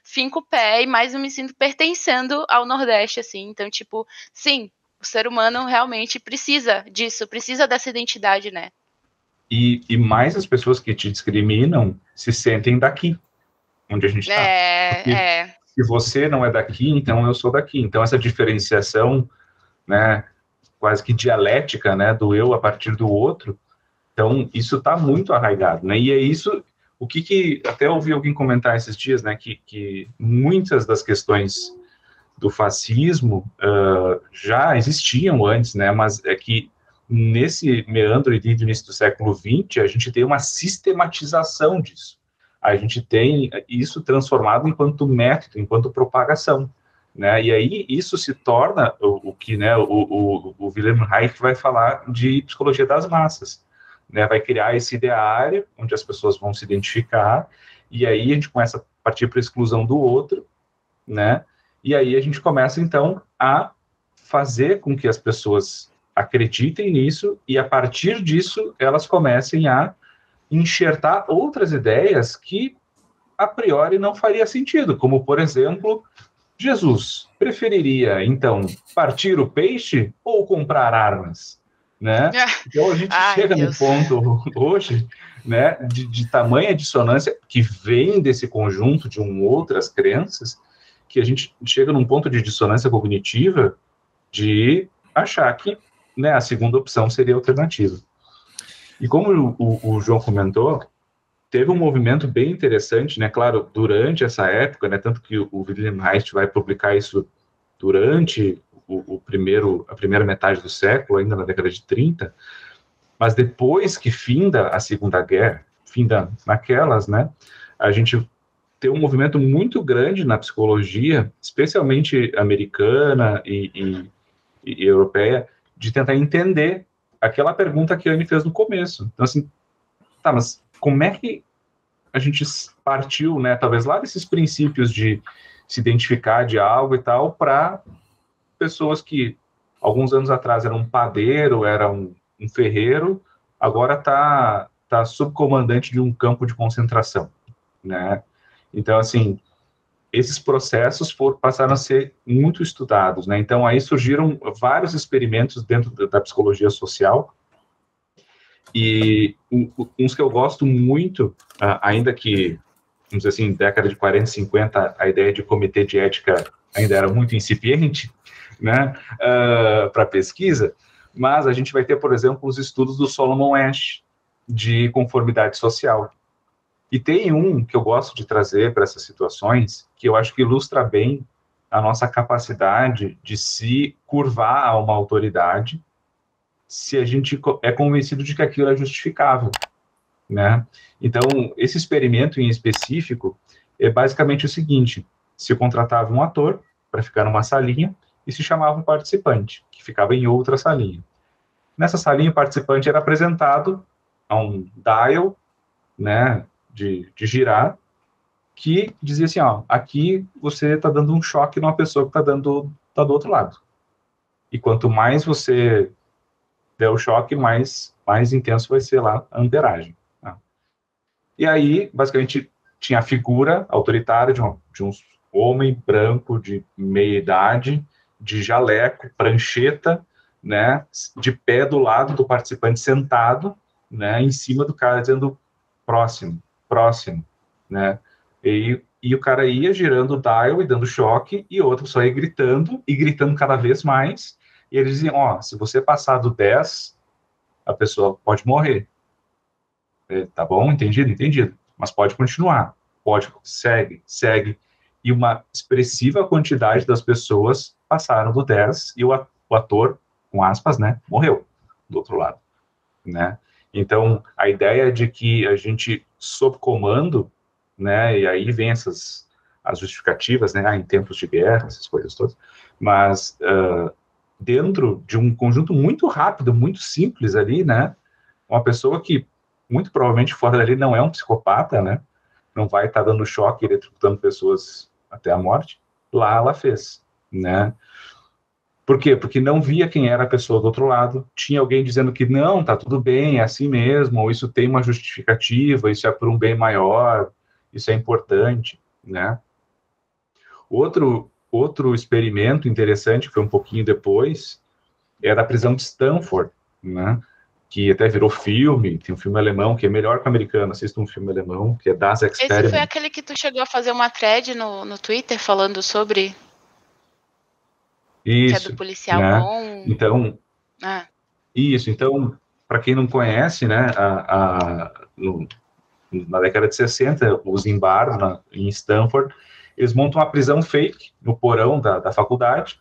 finco o pé e mais eu me sinto pertencendo ao Nordeste, assim. Então, tipo, sim, o ser humano realmente precisa disso, precisa dessa identidade, né? E, e mais as pessoas que te discriminam se sentem daqui, onde a gente está. É, é. Se você não é daqui, então eu sou daqui. Então essa diferenciação, né, quase que dialética, né, do eu a partir do outro. Então isso está muito arraigado, né? E é isso. O que que até ouvi alguém comentar esses dias, né, que, que muitas das questões do fascismo uh, já existiam antes, né, mas é que nesse meandro ali do início do século XX, a gente tem uma sistematização disso. A gente tem isso transformado enquanto método, enquanto propagação. Né? E aí isso se torna o, o que né, o, o, o Wilhelm Reich vai falar de psicologia das massas. Né? Vai criar esse ideário onde as pessoas vão se identificar, e aí a gente começa a partir para a exclusão do outro, né? E aí a gente começa, então, a fazer com que as pessoas acreditem nisso e a partir disso elas comecem a enxertar outras ideias que a priori não faria sentido, como por exemplo, Jesus preferiria então partir o peixe ou comprar armas, né? Ah, então a gente Ai, chega Deus. no ponto hoje, né, de, de tamanha dissonância que vem desse conjunto de um outras crenças, que a gente chega num ponto de dissonância cognitiva de achar que né, a segunda opção seria a alternativa. E como o, o, o João comentou, teve um movimento bem interessante, né? Claro, durante essa época, né? Tanto que o, o William Heist vai publicar isso durante o, o, primeiro, a primeira metade do século, ainda na década de 30, mas depois que finda a Segunda Guerra, finda naquelas, né? A gente tem um movimento muito grande na psicologia, especialmente americana e, e, e europeia, de tentar entender aquela pergunta que a Anne fez no começo. Então, assim, tá, mas como é que a gente partiu, né, talvez lá desses princípios de se identificar de algo e tal, para pessoas que alguns anos atrás eram um padeiro, era um, um ferreiro, agora tá, tá subcomandante de um campo de concentração, né? Então, assim, esses processos passaram a ser muito estudados, né? Então, aí surgiram vários experimentos dentro da psicologia social, e uns que eu gosto muito, ah, ainda que, vamos dizer assim, década de 40, 50, a ideia de comitê de ética ainda era muito incipiente, né, uh, ah, para pesquisa, mas a gente vai ter, por exemplo, os estudos do Solomon Ash de conformidade social, e tem um que eu gosto de trazer para essas situações, que eu acho que ilustra bem a nossa capacidade de se curvar a uma autoridade se a gente é convencido de que aquilo é justificável, né? Então, esse experimento em específico é basicamente o seguinte: se contratava um ator para ficar numa salinha e se chamava um participante, que ficava em outra salinha. Nessa salinha, o participante era apresentado a um dial, né, de, de girar, que dizia assim, ó, aqui você está dando um choque numa pessoa que está dando tá do outro lado. E quanto mais você der o choque, mais mais intenso vai ser lá a amperagem. Tá? E aí, basicamente, tinha a figura autoritária de, um, de um homem branco de meia idade, de jaleco, prancheta, né, de pé do lado do participante sentado, né, em cima do cara dizendo próximo próximo, né? E, e o cara ia girando o dial e dando choque, e outro só ia gritando, e gritando cada vez mais, e eles diziam, ó, oh, se você passar do 10, a pessoa pode morrer. E, é, tá bom, entendido, entendido. Mas pode continuar, pode, segue, segue. E uma expressiva quantidade das pessoas passaram do 10 e o, ator, com aspas, né, morreu do outro lado, né? Então, a ideia de que a gente sob comando, né? E aí vem essas as justificativas, né? Ah, em tempos de guerra, essas coisas todas. Mas uh, dentro de um conjunto muito rápido, muito simples ali, né? Uma pessoa que muito provavelmente fora dali não é um psicopata, né? Não vai estar tá dando choque, eletrocutando pessoas até a morte. Lá ela fez, né? Por quê? Porque não via quem era a pessoa do outro lado, tinha alguém dizendo que não, tá tudo bem, é assim mesmo, ou isso tem uma justificativa, isso é por um bem maior, isso é importante, né? Outro, outro experimento interessante, que foi um pouquinho depois, é da prisão de Stanford, né? Que até virou filme, tem um filme alemão que é melhor que o americano, assista um filme alemão, que é Das Experiment. Esse foi aquele que tu chegou a fazer uma thread no, no Twitter falando sobre isso, que é do policial né? bom. Então, ah. isso. Então, para quem não conhece, né, a, a no, na década de 60, os Zimbardo na, em Stanford, eles montam uma prisão fake no porão da, da faculdade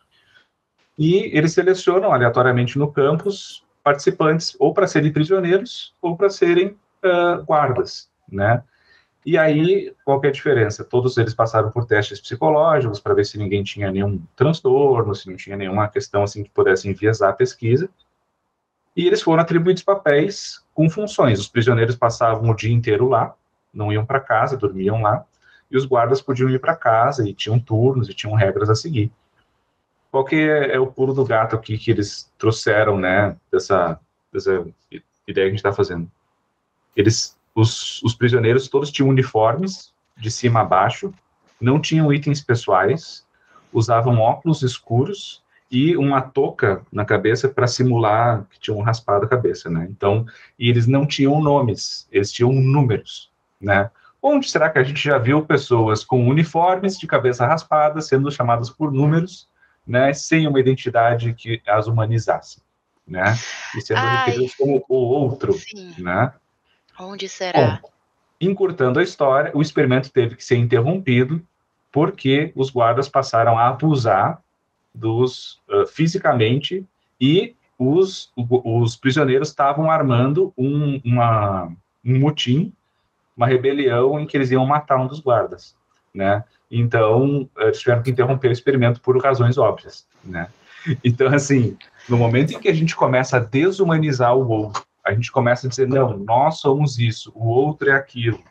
e eles selecionam aleatoriamente no campus participantes ou para serem prisioneiros ou para serem uh, guardas, né? E aí, qual é a diferença? Todos eles passaram por testes psicológicos para ver se ninguém tinha nenhum transtorno, se não tinha nenhuma questão assim que pudesse enviesar a pesquisa. E eles foram atribuídos papéis com funções. Os prisioneiros passavam o dia inteiro lá, não iam para casa, dormiam lá, e os guardas podiam ir para casa e tinham turnos e tinham regras a seguir. Qual que é, é o pulo do gato aqui que eles trouxeram, né, dessa, dessa ideia que a gente está fazendo? Eles os, os prisioneiros todos tinham uniformes, de cima a baixo, não tinham itens pessoais, usavam óculos escuros e uma touca na cabeça para simular que tinham raspado a cabeça, né? Então, e eles não tinham nomes, eles tinham números, né? Onde será que a gente já viu pessoas com uniformes de cabeça raspada sendo chamadas por números, né? Sem uma identidade que as humanizasse, né? E sendo referidos como o outro, Sim. né? Onde será? Bom, encurtando a história, o experimento teve que ser interrompido porque os guardas passaram a abusar dos uh, fisicamente e os, os prisioneiros estavam armando um, uma, um uma rebelião em que eles iam matar um dos guardas, né? Então, eh, eles tiveram que interromper o experimento por razões óbvias, né? Então, assim, no momento em que a gente começa a desumanizar o outro, a gente começa a dizer, não, nós somos isso, o outro é aquilo,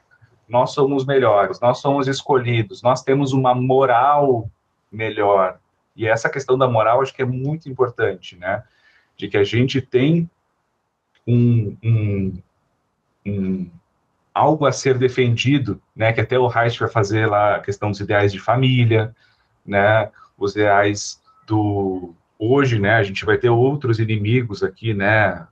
nós somos melhores, nós somos escolhidos, nós temos uma moral melhor. E essa questão da moral acho que é muito importante, né? De que a gente tem um, um, um algo a ser defendido, né? Que até o Reich vai fazer lá a questão dos ideais de família, né? Os ideais do hoje, né? A gente vai ter outros inimigos aqui, né?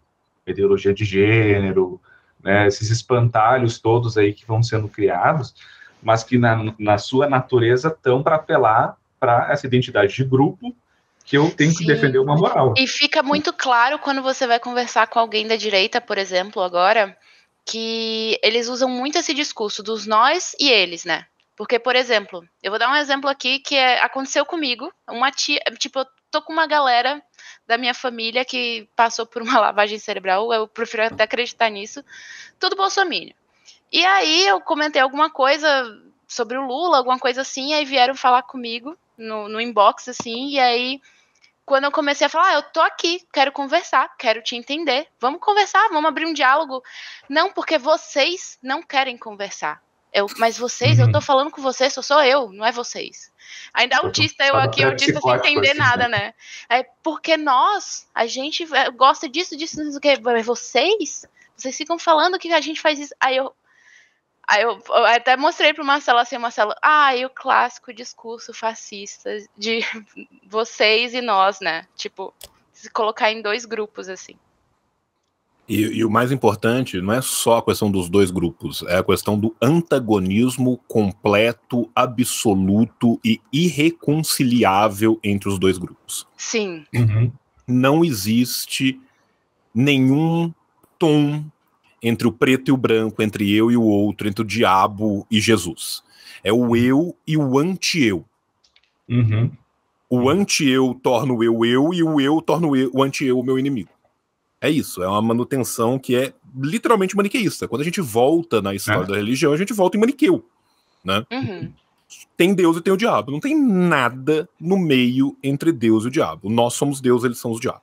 ideologia de gênero, né, esses espantalhos todos aí que vão sendo criados, mas que na, na sua natureza estão para apelar para essa identidade de grupo que eu tenho Sim. que defender uma moral. E fica muito claro quando você vai conversar com alguém da direita, por exemplo, agora, que eles usam muito esse discurso dos nós e eles, né? Porque, por exemplo, eu vou dar um exemplo aqui que é, aconteceu comigo, uma tia, tipo, eu tô com uma galera da minha família que passou por uma lavagem cerebral, eu prefiro até acreditar nisso, tudo bolsominion. E aí eu comentei alguma coisa sobre o Lula, alguma coisa assim, e aí vieram falar comigo no, no inbox, assim, e aí quando eu comecei a falar, ah, eu tô aqui, quero conversar, quero te entender, vamos conversar, vamos abrir um diálogo. Não, porque vocês não querem conversar. Eu, mas vocês, eu tô uhum. falando com vocês, só sou eu, não é vocês. Ainda uhum. autista, eu aqui, é autista tipo sem entender assim, nada, né? né? É porque nós, a gente é, gosta disso, disso, disso, que mas vocês, vocês ficam falando que a gente faz isso. Aí eu Aí eu, eu, até mostrei pro Marcelo assim, Marcelo, ah, e o clássico discurso fascista de vocês e nós, né? Tipo, se colocar em dois grupos, assim. E, e, o mais importante não é só a questão dos dois grupos, é a questão do antagonismo completo, absoluto e irreconciliável entre os dois grupos. Sim. Uhum. Não existe nenhum tom entre o preto e o branco, entre eu e o outro, entre o diabo e Jesus. É o eu e o anti-eu. Uhum. O anti-eu torna o eu eu e o eu torna o, o anti-eu meu inimigo é isso, é uma manutenção que é literalmente maniqueísta. Quando a gente volta na história é. da religião, a gente volta em maniqueu, né? Uhum. Tem Deus e tem o diabo. Não tem nada no meio entre Deus e o diabo. Nós somos Deus, eles são os diabos.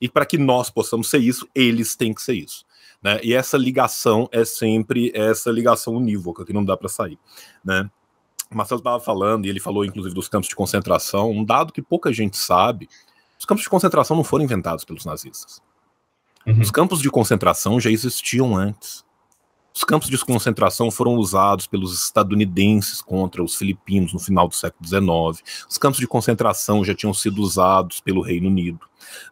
E para que nós possamos ser isso, eles têm que ser isso. Né? E essa ligação é sempre essa ligação unívoca que não dá para sair, né? Marcelo estava falando, e ele falou inclusive dos campos de concentração, um dado que pouca gente sabe, os campos de concentração não foram inventados pelos nazistas. Uhum. Os campos de concentração já existiam antes. Os campos de concentração foram usados pelos estadunidenses contra os filipinos no final do século XIX. Os campos de concentração já tinham sido usados pelo Reino Unido.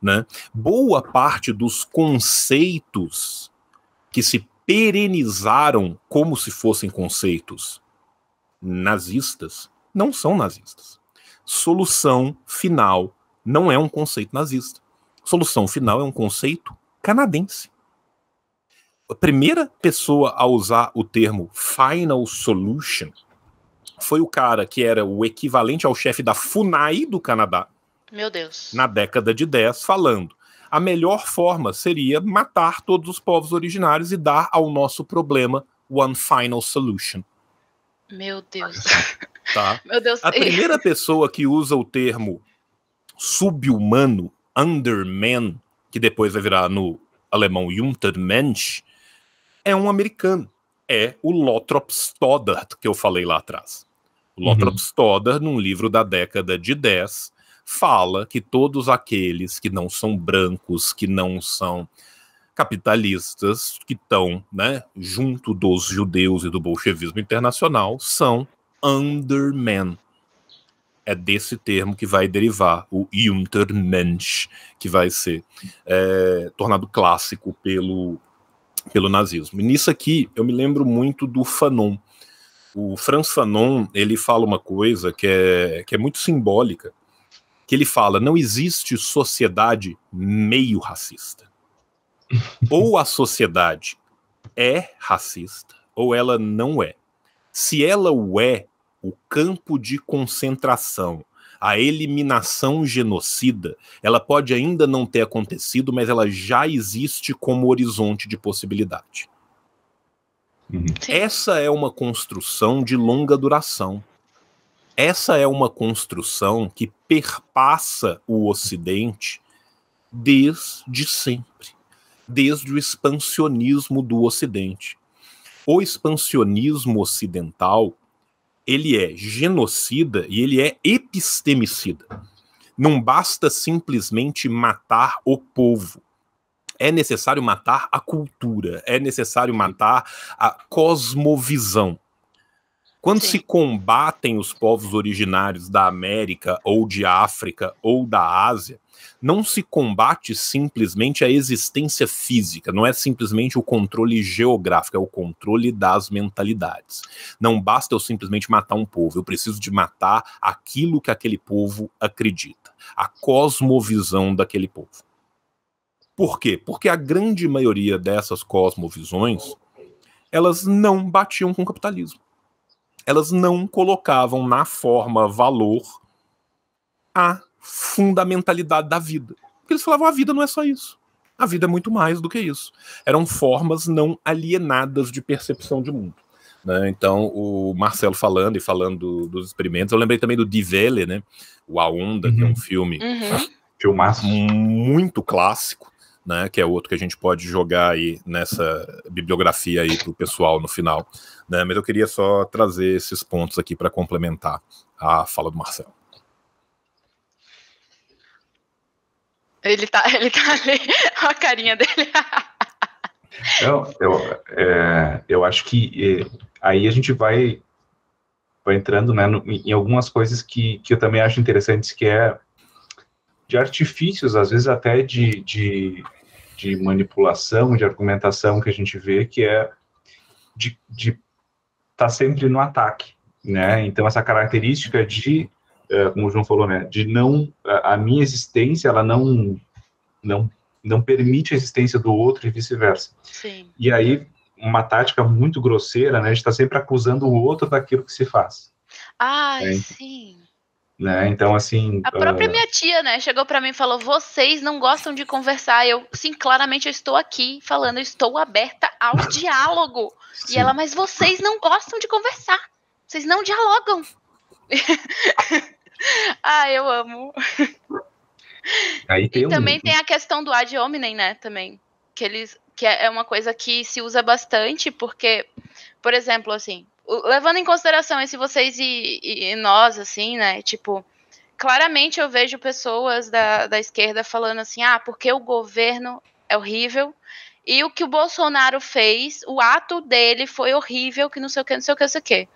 Né? Boa parte dos conceitos que se perenizaram como se fossem conceitos nazistas não são nazistas. Solução final não é um conceito nazista. Solução final é um conceito canadense. A primeira pessoa a usar o termo Final Solution foi o cara que era o equivalente ao chefe da FUNAI do Canadá. Meu Deus. Na década de 10, falando: a melhor forma seria matar todos os povos originários e dar ao nosso problema one final solution. Meu Deus. Tá? Meu Deus. A primeira pessoa que usa o termo subhumano, underman, que depois vai virar no alemão Juntermensch, é um americano. É o Lothrop Stoddard que eu falei lá atrás. O Lothrop uhum. num livro da década de 10, fala que todos aqueles que não são brancos, que não são capitalistas, que estão né, junto dos judeus e do bolchevismo internacional, são undermen, é desse termo que vai derivar o Untermensch, que vai ser é, tornado clássico pelo, pelo nazismo. E nisso aqui eu me lembro muito do Fanon. O Franz Fanon ele fala uma coisa que é, que é muito simbólica, que ele fala: não existe sociedade meio racista. ou a sociedade é racista, ou ela não é. Se ela o é, o campo de concentração, a eliminação genocida, ela pode ainda não ter acontecido, mas ela já existe como horizonte de possibilidade. Uhum. Essa é uma construção de longa duração. Essa é uma construção que perpassa o Ocidente desde sempre, desde o expansionismo do Ocidente. O expansionismo ocidental ele é genocida e ele é epistemicida. Não basta simplesmente matar o povo. É necessário matar a cultura, é necessário matar a cosmovisão. Quando Sim. se combatem os povos originários da América ou de África ou da Ásia, não se combate simplesmente a existência física, não é simplesmente o controle geográfico, é o controle das mentalidades. Não basta eu simplesmente matar um povo, eu preciso de matar aquilo que aquele povo acredita, a cosmovisão daquele povo. Por quê? Porque a grande maioria dessas cosmovisões, elas não batiam com o capitalismo elas não colocavam na forma valor a fundamentalidade da vida. Porque eles falavam: a vida não é só isso. A vida é muito mais do que isso. Eram formas não alienadas de percepção de mundo. Né? Então, o Marcelo falando e falando dos experimentos, eu lembrei também do Divelle, né? O A Onda, uhum. que é um uhum. filme uhum. muito clássico, né, que é outro que a gente pode jogar aí nessa bibliografia aí para o pessoal no final. Né, mas eu queria só trazer esses pontos aqui para complementar a fala do Marcelo. Ele tá, ele tá ali, olha a carinha dele. Eu, eu, é, eu acho que é, aí a gente vai, vai entrando né, no, em algumas coisas que, que eu também acho interessantes, que é de artifícios, às vezes até de, de, de, manipulação, de argumentação que a gente vê, que é de estar tá sempre no ataque, né? Então, essa característica de, é, como o João falou, né, de não, a minha existência, ela não, não, não permite a existência do outro e vice-versa. E aí, uma tática muito grosseira, né, de estar tá sempre acusando o outro daquilo que se faz. Ah, né? sim né? Então, assim. A própria uh... minha tia, né, chegou para mim e falou: vocês não gostam de conversar. Eu, sim, claramente eu estou aqui falando, estou aberta ao diálogo. Sim. E ela, mas vocês não gostam de conversar. Vocês não dialogam. ah, eu amo. Aí tem e um... também tem a questão do ad hominem, né, também. Que eles. Que é uma coisa que se usa bastante, porque, por exemplo, assim, levando em consideração esse vocês e, e, nós, assim, né? Tipo, claramente eu vejo pessoas da, da esquerda falando assim, ah, porque o governo é horrível. E o que o Bolsonaro fez, o ato dele foi horrível, que não sei o que, não sei o que, não sei o que.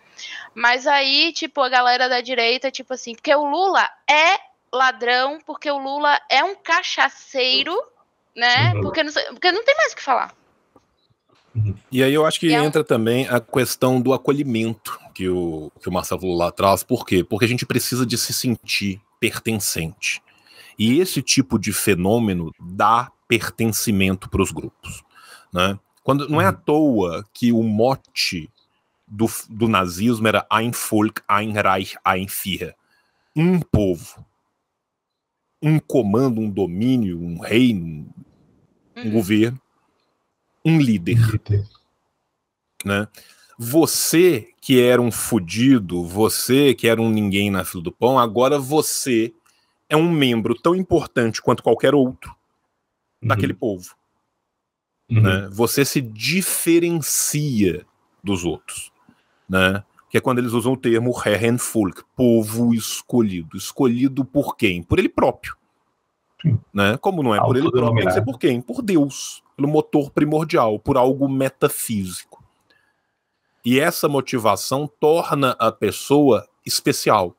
Mas aí, tipo, a galera da direita, tipo assim, porque o Lula é ladrão, porque o Lula é um cachaceiro, né? Porque não, porque não tem mais o que falar. E aí eu acho que é entra também a questão do acolhimento que o, que o Marcelo lá traz. Por quê? Porque a gente precisa de se sentir pertencente. E esse tipo de fenômeno dá pertencimento para os grupos. Né? Quando, não é à uhum. toa que o mote do, do nazismo era Ein Volk, Ein Reich, Ein Führer. Um povo. Um comando, um domínio, um reino, um uhum. governo um líder. Um líder. Né? Você que era um fudido, você que era um ninguém na fila do pão, agora você é um membro tão importante quanto qualquer outro uhum. daquele povo. Uhum. Né? Você se diferencia dos outros. Né? Que é quando eles usam o termo Herrenvolk, povo escolhido. Escolhido por quem? Por ele próprio. Né? Como não é por ele próprio, tem que ser por quem? Por Deus pelo motor primordial, por algo metafísico. E essa motivação torna a pessoa especial.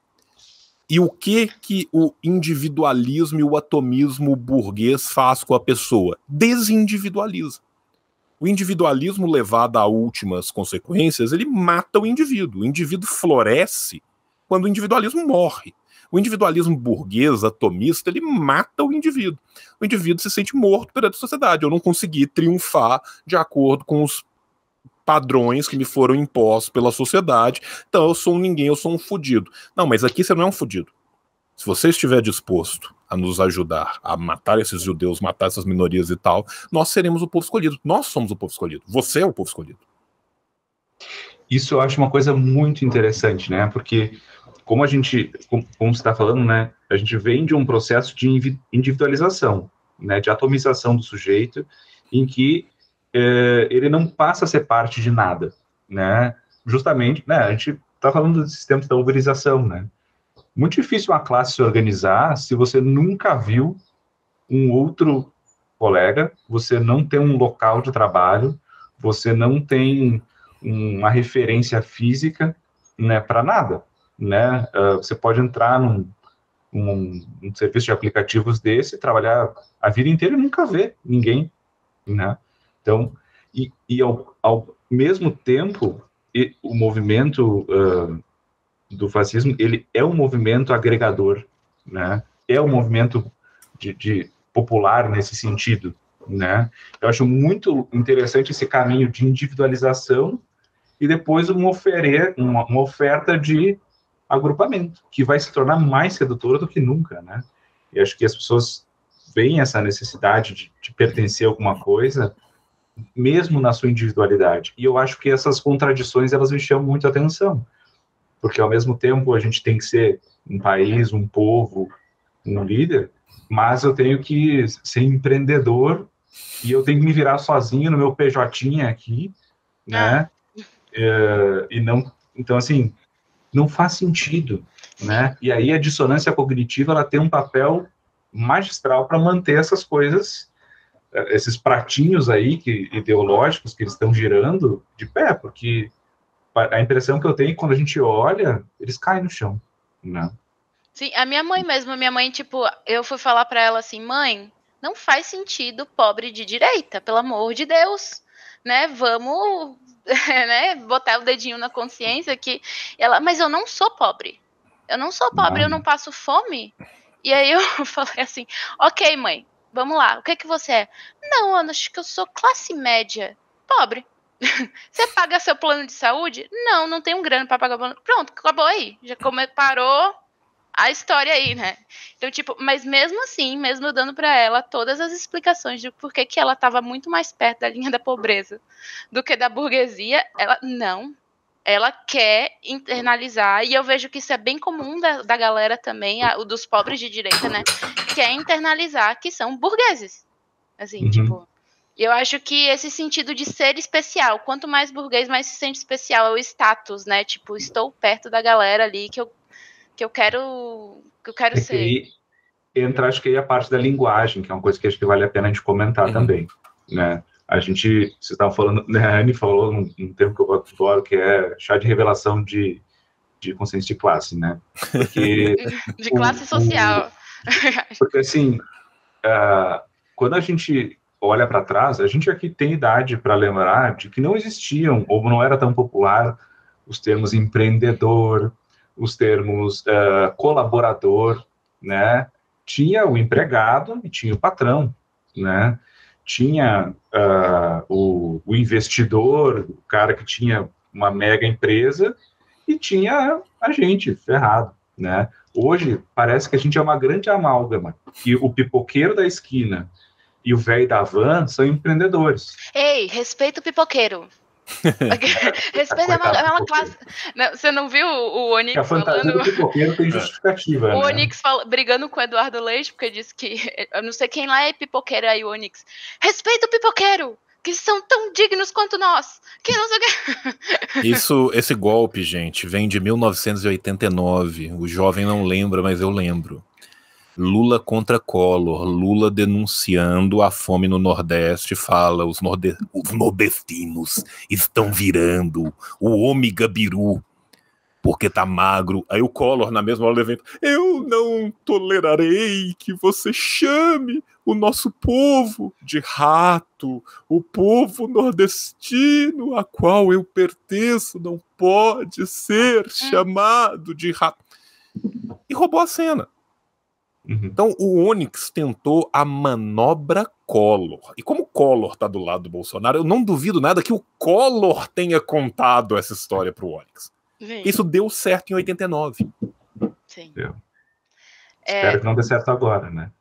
E o que que o individualismo e o atomismo burguês faz com a pessoa? Desindividualiza. O individualismo levado a últimas consequências, ele mata o indivíduo. O indivíduo floresce quando o individualismo morre. O individualismo burguês, atomista, ele mata o indivíduo. O indivíduo se sente morto perante a sociedade. Eu não consegui triunfar de acordo com os padrões que me foram impostos pela sociedade. Então eu sou um ninguém, eu sou um fudido. Não, mas aqui você não é um fudido. Se você estiver disposto a nos ajudar a matar esses judeus, matar essas minorias e tal, nós seremos o povo escolhido. Nós somos o povo escolhido. Você é o povo escolhido. Isso eu acho uma coisa muito interessante, né? Porque como a gente, como, você está falando, né, a gente vem de um processo de individualização, né, de atomização do sujeito, em que é, ele não passa a ser parte de nada, né, justamente, né, a gente está falando do sistema da uberização, né, muito difícil uma classe se organizar se você nunca viu um outro colega, você não tem um local de trabalho, você não tem uma referência física, né, para nada, né? Uh, você pode entrar num, num, num, serviço de aplicativos desse, trabalhar a vida inteira e nunca ver ninguém, né? Então, e, e ao, ao, mesmo tempo, e, o movimento uh, do fascismo, ele é um movimento agregador, né? É um movimento de, de popular nesse sentido, né? Eu acho muito interessante esse caminho de individualização e depois uma, oferer, uma, uma oferta de agrupamento, que vai se tornar mais sedutora do que nunca, né? E acho que as pessoas veem essa necessidade de, de pertencer a alguma coisa, mesmo na sua individualidade. E eu acho que essas contradições, elas me chamam muito a atenção, porque ao mesmo tempo a gente tem que ser um país, um povo, um líder, mas eu tenho que ser empreendedor e eu tenho que me virar sozinho no meu PJ aqui, né? Ah. É, e não, então assim, não faz sentido, né? E aí a dissonância cognitiva ela tem um papel magistral para manter essas coisas, eh, esses pratinhos aí que ideológicos que eles estão girando de pé, porque a impressão que eu tenho é quando a gente olha, eles caem no chão, né? Sim, a minha mãe mesmo, a minha mãe, tipo, eu fui falar para ela assim, mãe, não faz sentido pobre de direita, pelo amor de Deus, né? Vamos né, botar o dedinho na consciência que ela, mas eu não sou pobre. Eu não sou pobre, eu não passo fome. E aí eu falei assim: "OK, mãe, vamos lá. O que é que você é?" "Não, Ana, acho que eu sou classe média, pobre." Você paga seu plano de saúde? Não, não tenho um grana para pagar Pronto, acabou aí. Já come, parou, a história aí, né? Então, tipo, mas mesmo assim, mesmo dando para ela todas as explicações de por que, que ela estava muito mais perto da linha da pobreza do que da burguesia, ela não. Ela quer internalizar, e eu vejo que isso é bem comum da, da galera também, a, o dos pobres de direita, né? Quer internalizar que são burgueses. Assim, uhum. tipo. Eu acho que esse sentido de ser especial, quanto mais burguês, mais se sente especial, é o status, né? Tipo, estou perto da galera ali que eu que eu quero, que eu quero é ser. Que entra, acho que aí a parte da linguagem, que é uma coisa que acho que vale a pena a gente comentar uhum. também, né? A gente, você estava falando, né, a Anne falou um, um termo que eu adoro, que é chá de revelação de, de consciência de classe, né? Porque de classe o, social. O, porque, assim, uh, quando a gente olha para trás, a gente aqui tem idade para lembrar de que não existiam, ou não era tão popular, os termos empreendedor, os termos uh, colaborador, né? Tinha o empregado e tinha o patrão, né? Tinha uh, o, o, investidor, o cara que tinha uma mega empresa e tinha a gente ferrado, né? Hoje parece que a gente é uma grande amálgama e o pipoqueiro da esquina e o velho da van são empreendedores. Ei, respeita o pipoqueiro. Respeito é, é uma, é classe. Não, você não viu o Onix é falando. tem é. justificativa. O né? Onix fala... brigando com o Eduardo Leite, porque disse que. Eu não sei quem lá é pipoqueiro aí, o Onix. Respeita o pipoqueiro! Que são tão dignos quanto nós! Que não sei o que. Isso, esse golpe, gente, vem de 1989. O jovem não lembra, mas eu lembro. Lula contra Collor, Lula denunciando a fome no Nordeste, fala, os, norde os nordestinos estão virando o ômega biru, porque tá magro. Aí o Collor, na mesma hora do evento, eu não tolerarei que você chame o nosso povo de rato, o povo nordestino a qual eu pertenço não pode ser é. chamado de rato. E roubou a cena. Uhum. Então, o Onyx tentou a manobra Collor. E como o Collor está do lado do Bolsonaro, eu não duvido nada que o Collor tenha contado essa história para o Onyx. Sim. Isso deu certo em 89. Sim. Deu. É... Espero que não dê certo agora, né?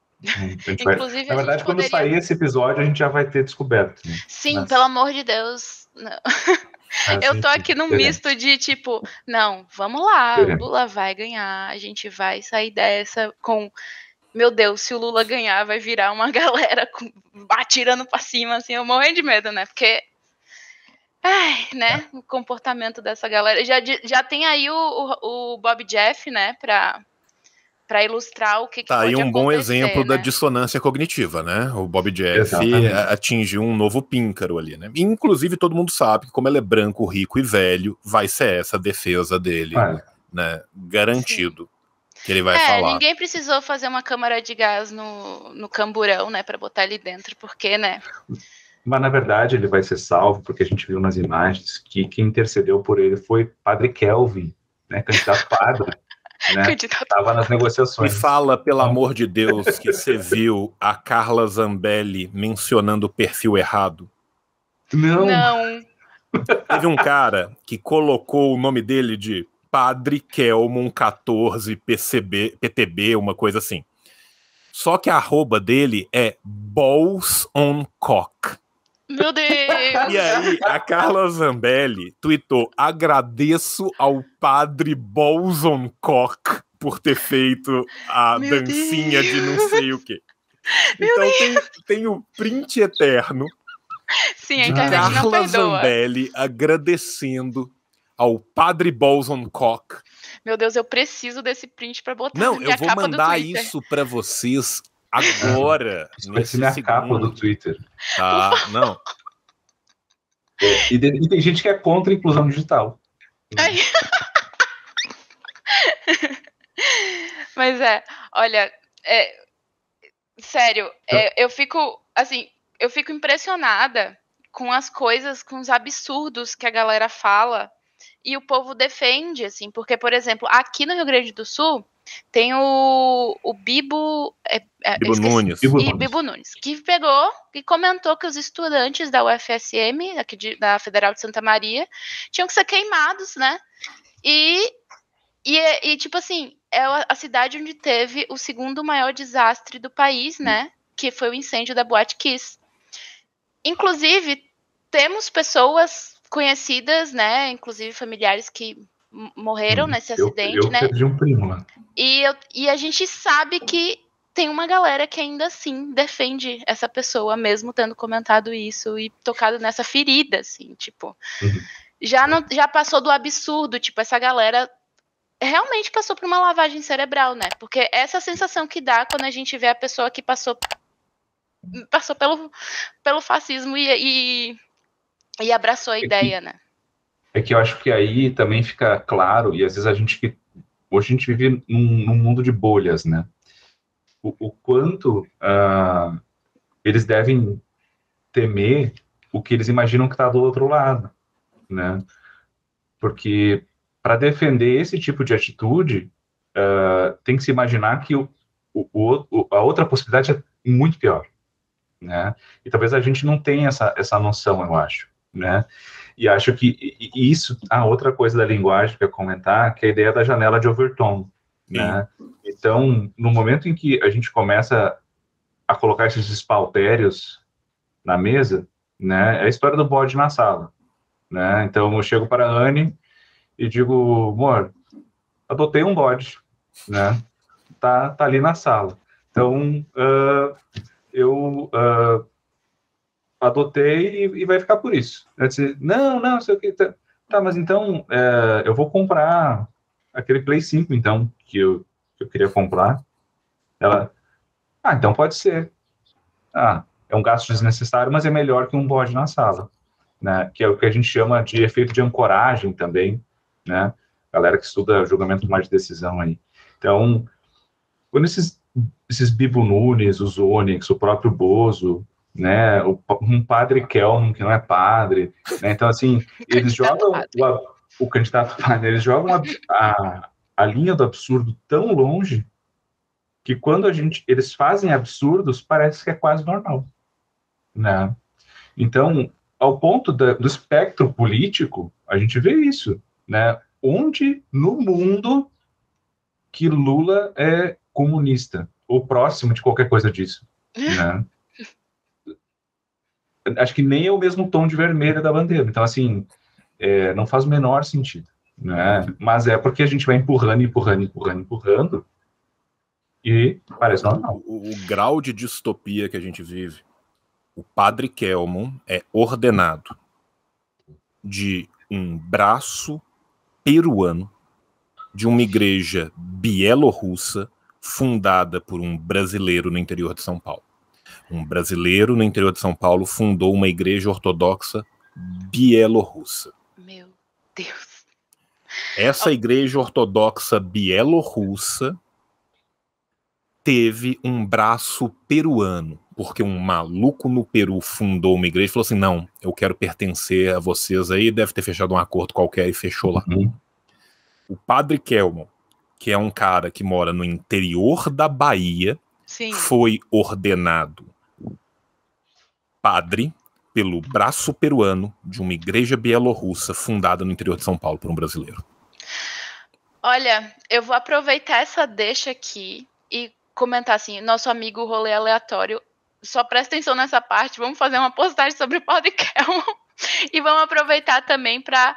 Vai... Na verdade, poderia... quando sair esse episódio, a gente já vai ter descoberto. Né? Sim, Mas... pelo amor de Deus. Não. Ah, eu tô aqui num misto de tipo, não, vamos lá, o Lula vai ganhar, a gente vai sair dessa com. Meu Deus, se o Lula ganhar, vai virar uma galera com, atirando pra cima, assim, eu morrendo de medo, né? Porque Ai, né? É. O comportamento dessa galera. Já, já tem aí o, o, o, Bob Jeff, né? Pra, para ilustrar o que, que tá, aí um bom exemplo né? da dissonância cognitiva, né? O Bob Jeff é, atingiu um novo píncaro ali, né? Inclusive todo mundo sabe que como ele é branco, rico e velho, vai ser essa defesa dele, né? Garantido. Sim que ele vai é, falar. Ninguém precisou fazer uma câmara de gás no, no camburão, né, para botar ele dentro, porque, né? Mas na verdade ele vai ser salvo, porque a gente viu nas imagens que quem intercedeu por ele foi Padre Kelvin, né, candidato padre. Né? Estava nas negociações. Me fala, pelo amor de Deus, que você viu a Carla Zambelli mencionando o perfil errado. Não. Não. Teve um cara que colocou o nome dele de Padre Kelmon 14 PCB, PTB, uma coisa assim. Só que a arroba dele é Balls on Cock. Meu Deus! E aí, a Carla Zambelli tweetou: agradeço ao padre Bolson Koch por ter feito a Meu dancinha Deus. de não sei o quê. Meu então Deus. tem, tem o print eterno. Sim, a internet Carla não Zambelli agradecendo ao padre Bolson Koch. Meu Deus, eu preciso desse print para botar Não, eu vou mandar isso para vocês agora. Isso vai ser minha segundo. capa do Twitter. Ah, não. É, e, e, tem gente que é contra a inclusão digital. Ai. Mas é, olha, é, sério, é, eu fico assim, eu fico impressionada com as coisas, com os absurdos que a galera fala e o povo defende, assim, porque, por exemplo, aqui no Rio Grande do Sul, tem o, o Bibo. É, é Bibo, Nunes. Bibo, e, Nunes. Bibo Nunes. Que pegou e comentou que os estudantes da UFSM, aqui de, da Federal de Santa Maria, tinham que ser queimados, né? E, e, é, e tipo assim, é a cidade onde teve o segundo maior desastre do país, né? Que foi o incêndio da Boate Kiss. Inclusive, temos pessoas conhecidas, né? Inclusive familiares que morreram hum, nesse eu, acidente, eu né? Perdi um primo lá. E, eu, e a gente sabe que tem uma galera que ainda assim defende essa pessoa, mesmo tendo comentado isso e tocado nessa ferida, assim, tipo. Uhum. Já, não, já passou do absurdo, tipo, essa galera realmente passou por uma lavagem cerebral, né? Porque essa sensação que dá quando a gente vê a pessoa que passou passou pelo, pelo fascismo e, e, e abraçou a é ideia, que, né? É que eu acho que aí também fica claro, e às vezes a gente Hoje a gente vive num, num mundo de bolhas, né? O, o quanto uh, eles devem temer o que eles imaginam que está do outro lado, né? Porque para defender esse tipo de atitude, uh, tem que se imaginar que o, o, o, a outra possibilidade é muito pior, né? E talvez a gente não tenha essa, essa noção, eu acho, né? E acho que isso, a ah, outra coisa da linguagem que eu comentar, que é a ideia da janela de overton, né? Então, no momento em que a gente começa a colocar esses espaltérios na mesa, né? É a história do bode na sala, né? Então, eu chego para a Anne e digo, amor, adotei um bode, né? Tá, tá ali na sala. Então, uh, eu uh, adotei e, e vai ficar por isso. Eu disse, não, não, sei o que. Tá, tá mas então é, eu vou comprar aquele Play 5, então, que eu, que eu queria comprar. Ela, ah, então pode ser. Ah, é um gasto desnecessário, mas é melhor que um bode na sala, né? Que é o que a gente chama de efeito de ancoragem também, né? Galera que estuda julgamento mais de decisão aí. Então, quando esses, esses Bibo Nunes, os Onix, o próprio Bozo, né? Um padre Kelman, é que não é padre, né? Então, assim, eles jogam o, o, candidato padre, eles jogam a, a, a, linha do absurdo tão longe que quando a gente eles fazem absurdos, parece que é quase normal, né? Então, ao ponto da, do espectro político, a gente vê isso, né? Onde no mundo que Lula é comunista ou próximo de qualquer coisa disso, né? acho que nem é o mesmo tom de vermelho da bandeira. Então, assim, é, não faz o menor sentido. Né? Mas é porque a gente vai empurrando, empurrando, empurrando, empurrando, e parece normal. O, o grau de distopia que a gente vive, o padre Kelmon é ordenado de um braço peruano de uma igreja bielorrussa fundada por um brasileiro no interior de São Paulo um brasileiro no interior de São Paulo fundou uma igreja ortodoxa bielorrussa. Meu Deus. Essa igreja ortodoxa bielorrussa teve um braço peruano, porque um maluco no Peru fundou uma igreja e falou assim: não, eu quero pertencer a vocês aí, deve ter fechado um acordo qualquer e fechou lá. Uhum. O padre Kelmon, que é um cara que mora no interior da Bahia, Sim. foi ordenado padre pelo braço peruano de uma igreja bielorrussa fundada no interior de São Paulo por um brasileiro. Olha, eu vou aproveitar essa deixa aqui e comentar assim: nosso amigo rolê aleatório, só presta atenção nessa parte, vamos fazer uma postagem sobre o Padre Kelmo e vamos aproveitar também para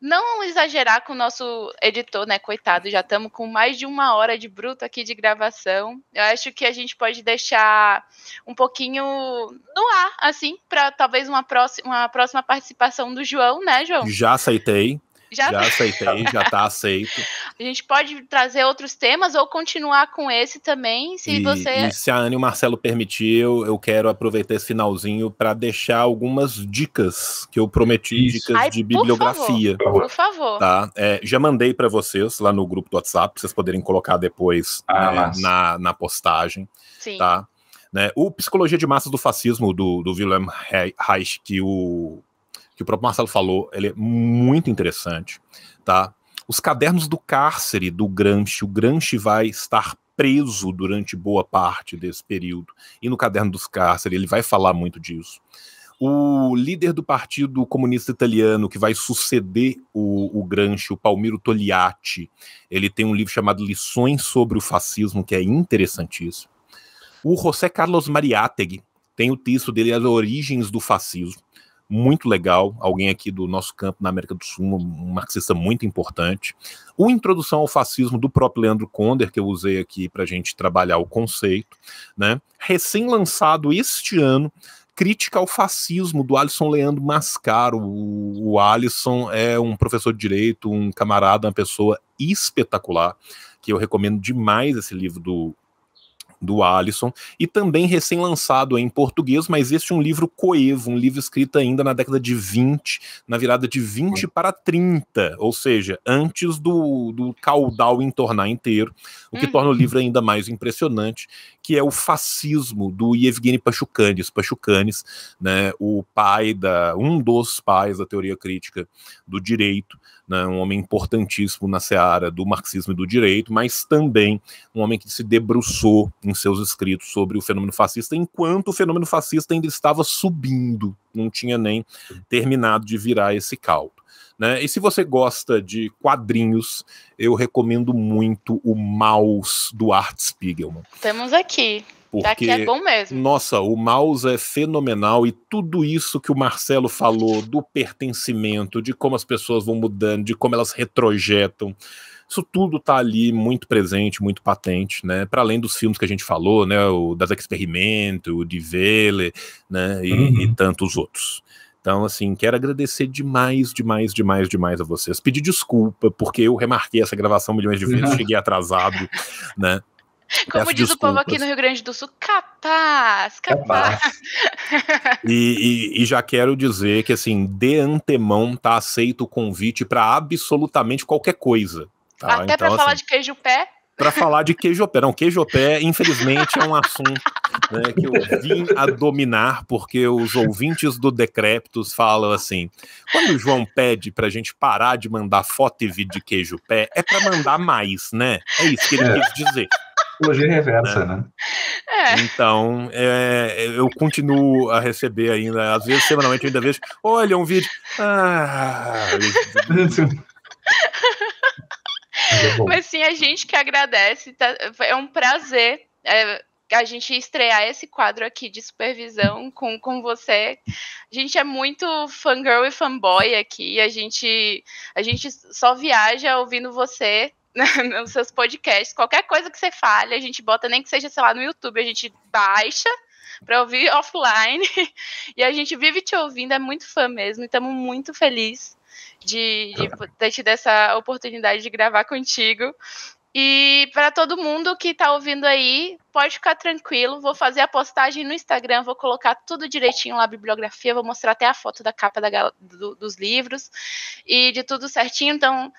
não exagerar com o nosso editor, né? Coitado, já estamos com mais de uma hora de bruto aqui de gravação. Eu acho que a gente pode deixar um pouquinho no ar, assim, para talvez uma próxima, uma próxima participação do João, né, João? Já aceitei. Já, já aceitei, já tá aceito. A gente pode trazer outros temas ou continuar com esse também, se e, você. E se a Anne e o Marcelo permitiu, eu quero aproveitar esse finalzinho para deixar algumas dicas que eu prometi, Isso. dicas Ai, de bibliografia. Por favor. Por favor. Tá? É, já mandei para vocês lá no grupo do WhatsApp, vocês poderem colocar depois ah, né, na, na postagem. Sim. Tá? Né? O Psicologia de Massas do Fascismo, do, do Wilhelm Reich, que o que o próprio Marcelo falou, ele é muito interessante, tá? Os cadernos do cárcere do Gramsci, o Gramsci vai estar preso durante boa parte desse período, e no caderno dos cárceres ele vai falar muito disso. O líder do Partido Comunista Italiano que vai suceder o, o Gramsci, o Palmiro Togliatti, ele tem um livro chamado Lições sobre o Fascismo, que é interessantíssimo. O José Carlos Mariátegui tem o texto dele As Origens do Fascismo muito legal, alguém aqui do nosso campo na América do Sul, um marxista muito importante. O Introdução ao Fascismo, do próprio Leandro Conder, que eu usei aqui para a gente trabalhar o conceito, né? recém-lançado este ano, Crítica ao Fascismo, do Alisson Leandro Mascaro. o Alisson é um professor de direito, um camarada, uma pessoa espetacular, que eu recomendo demais esse livro do do Alisson, e também recém-lançado em português, mas este é um livro coevo, um livro escrito ainda na década de 20, na virada de 20 para 30, ou seja, antes do, do caudal entornar inteiro, o que torna o uhum. livro ainda mais impressionante, que é o fascismo do Yevgeny Pachucanes, Pachucanes, né, o pai da, um dos pais da teoria crítica do direito, né, um homem importantíssimo na seara do marxismo e do direito, mas também um homem que se debruçou em seus escritos sobre o fenômeno fascista, enquanto o fenômeno fascista ainda estava subindo, não tinha nem terminado de virar esse caldo. Né? E se você gosta de quadrinhos, eu recomendo muito o Maus do Art Spiegelman. Temos aqui. É porque, é bom mesmo. Nossa, o mouse é fenomenal e tudo isso que o Marcelo falou do pertencimento, de como as pessoas vão mudando, de como elas retrojetam. Isso tudo tá ali muito presente, muito patente, né? Para além dos filmes que a gente falou, né? O Das Experimento, o de Vele né? E, uhum. e tantos outros. Então, assim, quero agradecer demais, demais, demais, demais a vocês. Pedir desculpa, porque eu remarquei essa gravação milhões de vezes, uhum. cheguei atrasado, né? Como diz desculpas. o povo aqui no Rio Grande do Sul, capaz, capaz. capaz. e, e, e, já quero dizer que, assim, de antemão tá aceito o convite para absolutamente qualquer coisa. Tá? Até então, para assim, falar de queijo pé. Para falar de queijo pé. Não, queijo pé, infelizmente, é um assunto né, que eu vim a dominar, porque os ouvintes do Decreptos falam assim: quando o João pede para a gente parar de mandar foto e vídeo de queijo pé, é para mandar mais, né? É isso que ele quis dizer. Psicologia é reversa, é. né? É. Então, é, eu continuo a receber ainda, às vezes, semanalmente, eu ainda vejo, olha, um vídeo. Ah, é Mas sim, a gente que agradece, tá, é um prazer é, a gente estrear esse quadro aqui de supervisão com, com você. A gente é muito fangirl e fanboy aqui, a gente, a gente só viaja ouvindo você nos seus podcasts. Qualquer coisa que você fale, a gente bota, nem que seja, sei lá, no YouTube, a gente baixa para ouvir offline. e a gente vive te ouvindo, é muito fã mesmo. e Estamos muito felizes de, de é. ter tido essa oportunidade de gravar contigo. E para todo mundo que está ouvindo aí, pode ficar tranquilo. Vou fazer a postagem no Instagram, vou colocar tudo direitinho lá a bibliografia, vou mostrar até a foto da capa da, do, dos livros e de tudo certinho. Então,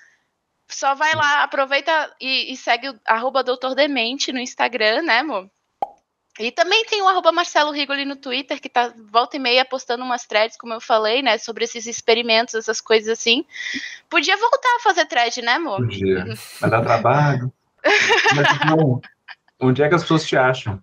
só vai lá, aproveita e, e segue o arroba Doutor Demente no Instagram, né, amor? E também tem o arroba Marcelo Rigoli no Twitter, que tá volta e meia postando umas threads, como eu falei, né? Sobre esses experimentos, essas coisas assim. Podia voltar a fazer thread, né, amor? Podia. Vai dar trabalho. Mas Onde é que as pessoas te acham?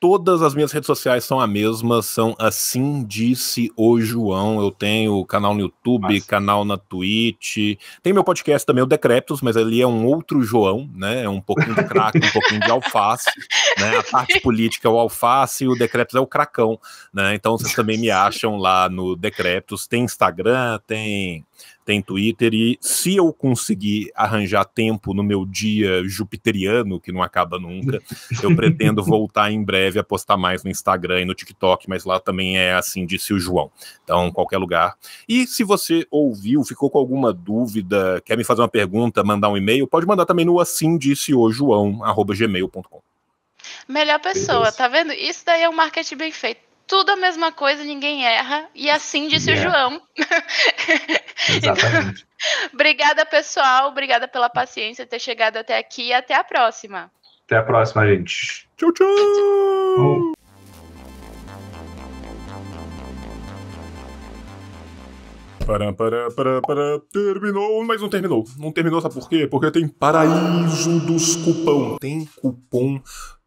Todas as minhas redes sociais são a mesma, são assim disse o João. Eu tenho canal no YouTube, Nossa. canal na Twitch, tem meu podcast também, o Decretos, mas ali é um outro João, né? É um pouquinho de craque, um pouquinho de alface, né? A parte política é o alface e o Decretos é o cracão, né? Então vocês também me acham lá no Decretos. Tem Instagram, tem tem Twitter, e se eu conseguir arranjar tempo no meu dia jupiteriano, que não acaba nunca, eu pretendo voltar em breve a postar mais no Instagram e no TikTok, mas lá também é assim, disse o João. Então, qualquer lugar. E se você ouviu, ficou com alguma dúvida, quer me fazer uma pergunta, mandar um e-mail, pode mandar também no assim disse o João, arroba gmail.com. Melhor pessoa, Beleza. tá vendo? Isso daí é um marketing bem feito tudo a mesma coisa, ninguém erra. E assim disse yeah. o João. Então, Exatamente. então, obrigada, pessoal. Obrigada pela paciência ter chegado até aqui e até a próxima. Até a próxima, gente. Tchau, tchau. tchau. Para, para, para, para. Terminou, mas não terminou. Não terminou, sabe por quê? Porque tem paraíso dos cupom. Tem cupom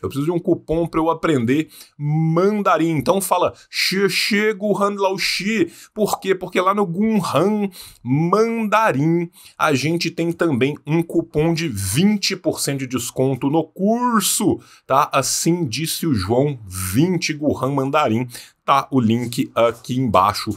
Eu preciso de um cupom para eu aprender mandarim. Então fala chego handlao shi. Por quê? Porque lá no Gunhan Mandarim a gente tem também um cupom de 20% de desconto no curso, tá? Assim disse o João 20 Gunhan Mandarim. Tá o link aqui embaixo